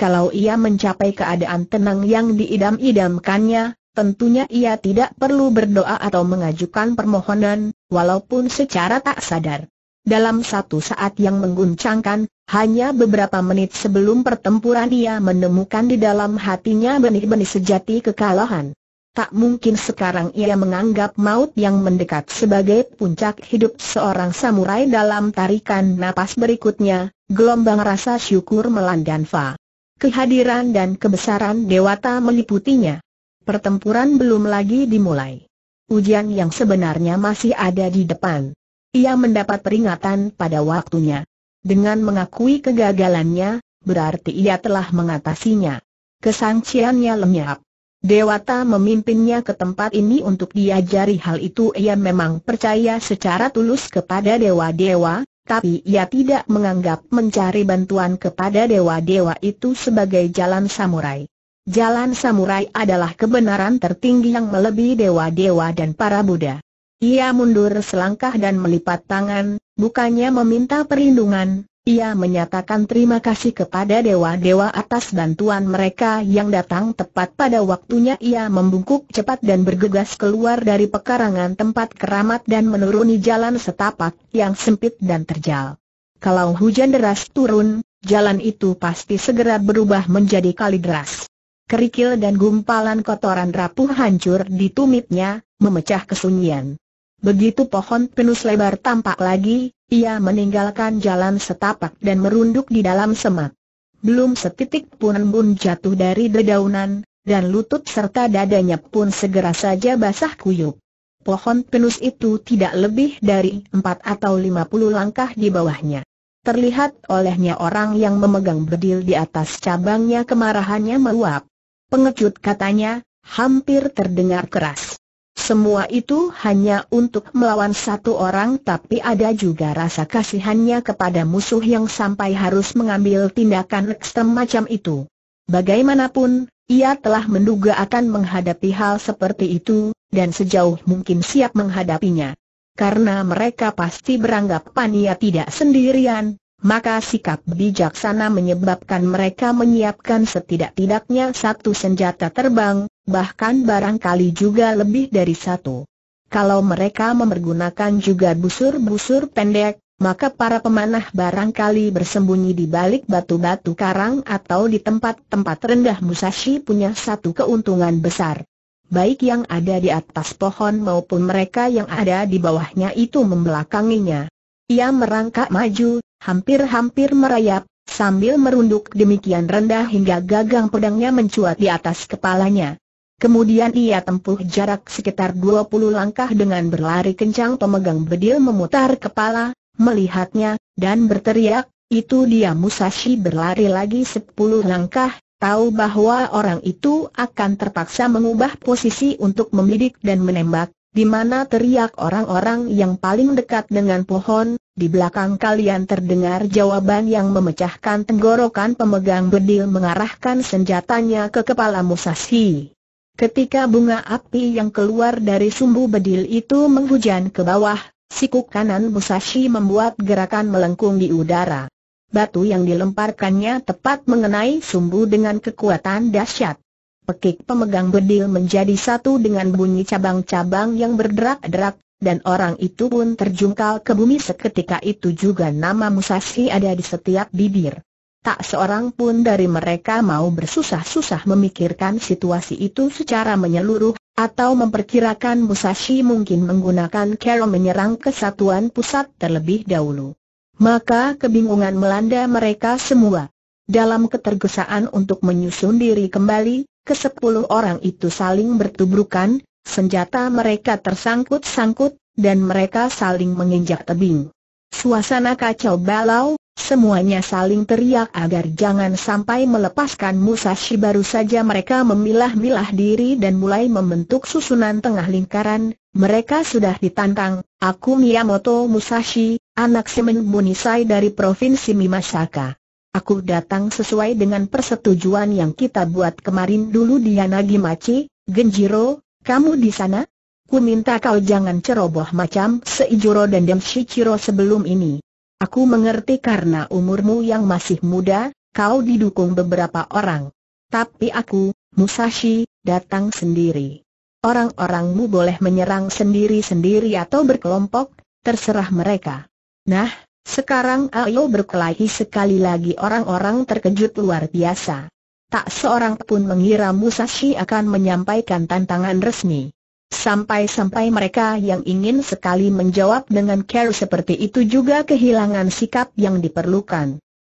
kalau ia mencapai keadaan tenang yang diidam-idamkannya, tentunya ia tidak perlu berdoa atau mengajukan permohonan, walaupun secara tak sadar. Dalam satu saat yang mengguncangkan, hanya beberapa menit sebelum pertempuran ia menemukan di dalam hatinya benih-benih sejati kekalahan. Tak mungkin sekarang ia menganggap maut yang mendekat sebagai puncak hidup seorang samurai dalam tarikan napas berikutnya, gelombang rasa syukur melanda Fa kehadiran dan kebesaran dewata meliputinya. Pertempuran belum lagi dimulai. Ujian yang sebenarnya masih ada di depan. Ia mendapat peringatan pada waktunya. Dengan mengakui kegagalannya, berarti ia telah mengatasinya. Kesangciannya lenyap. Dewata memimpinnya ke tempat ini untuk diajari hal itu ia memang percaya secara tulus kepada dewa-dewa, tapi ia tidak menganggap mencari bantuan kepada dewa-dewa itu sebagai jalan samurai. Jalan samurai adalah kebenaran tertinggi yang melebihi dewa-dewa dan para Buddha. Ia mundur selangkah dan melipat tangan, bukannya meminta perlindungan, ia menyatakan terima kasih kepada dewa-dewa atas bantuan mereka yang datang tepat pada waktunya ia membungkuk cepat dan bergegas keluar dari pekarangan tempat keramat dan menuruni jalan setapak yang sempit dan terjal. Kalau hujan deras turun, jalan itu pasti segera berubah menjadi kali deras. Kerikil dan gumpalan kotoran rapuh hancur di tumitnya, memecah kesunyian. Begitu pohon pinus lebar tampak lagi, ia meninggalkan jalan setapak dan merunduk di dalam semak. Belum setitik pun embun jatuh dari dedaunan, dan lutut serta dadanya pun segera saja basah kuyup. Pohon pinus itu tidak lebih dari empat atau lima puluh langkah di bawahnya. Terlihat olehnya orang yang memegang bedil di atas cabangnya kemarahannya meluap. Pengecut katanya, hampir terdengar keras. Semua itu hanya untuk melawan satu orang tapi ada juga rasa kasihannya kepada musuh yang sampai harus mengambil tindakan ekstrem macam itu. Bagaimanapun, ia telah menduga akan menghadapi hal seperti itu, dan sejauh mungkin siap menghadapinya. Karena mereka pasti beranggapan ia tidak sendirian, maka sikap bijaksana menyebabkan mereka menyiapkan setidak-tidaknya satu senjata terbang, bahkan barangkali juga lebih dari satu. Kalau mereka memergunakan juga busur-busur pendek, maka para pemanah barangkali bersembunyi di balik batu-batu karang atau di tempat-tempat rendah Musashi punya satu keuntungan besar. Baik yang ada di atas pohon maupun mereka yang ada di bawahnya itu membelakanginya. Ia merangkak maju, hampir-hampir merayap, sambil merunduk demikian rendah hingga gagang pedangnya mencuat di atas kepalanya. Kemudian ia tempuh jarak sekitar 20 langkah dengan berlari kencang pemegang bedil memutar kepala, melihatnya, dan berteriak, itu dia Musashi berlari lagi 10 langkah, tahu bahwa orang itu akan terpaksa mengubah posisi untuk membidik dan menembak, di mana teriak orang-orang yang paling dekat dengan pohon, di belakang kalian terdengar jawaban yang memecahkan tenggorokan pemegang bedil mengarahkan senjatanya ke kepala Musashi. Ketika bunga api yang keluar dari sumbu bedil itu menghujan ke bawah, siku kanan Musashi membuat gerakan melengkung di udara. Batu yang dilemparkannya tepat mengenai sumbu dengan kekuatan dahsyat pekik pemegang bedil menjadi satu dengan bunyi cabang-cabang yang berderak-derak, dan orang itu pun terjungkal ke bumi seketika itu juga nama Musashi ada di setiap bibir. Tak seorang pun dari mereka mau bersusah-susah memikirkan situasi itu secara menyeluruh, atau memperkirakan Musashi mungkin menggunakan Kero menyerang kesatuan pusat terlebih dahulu. Maka kebingungan melanda mereka semua. Dalam ketergesaan untuk menyusun diri kembali, kesepuluh orang itu saling bertubrukan, senjata mereka tersangkut-sangkut, dan mereka saling menginjak tebing. Suasana kacau balau, semuanya saling teriak agar jangan sampai melepaskan Musashi baru saja mereka memilah-milah diri dan mulai membentuk susunan tengah lingkaran, mereka sudah ditantang, aku Miyamoto Musashi, anak Semen Bunisai dari Provinsi Mimasaka. Aku datang sesuai dengan persetujuan yang kita buat kemarin dulu di Yanagi-machi, Genjiro, kamu di sana? Ku minta kau jangan ceroboh macam Seijuro dan Demshichiro sebelum ini. Aku mengerti karena umurmu yang masih muda, kau didukung beberapa orang. Tapi aku, Musashi, datang sendiri. Orang-orangmu boleh menyerang sendiri-sendiri atau berkelompok, terserah mereka. Nah, sekarang Ayo berkelahi sekali lagi orang-orang terkejut luar biasa. Tak seorang pun mengira Musashi akan menyampaikan tantangan resmi. Sampai-sampai mereka yang ingin sekali menjawab dengan care seperti itu juga kehilangan sikap yang diperlukan.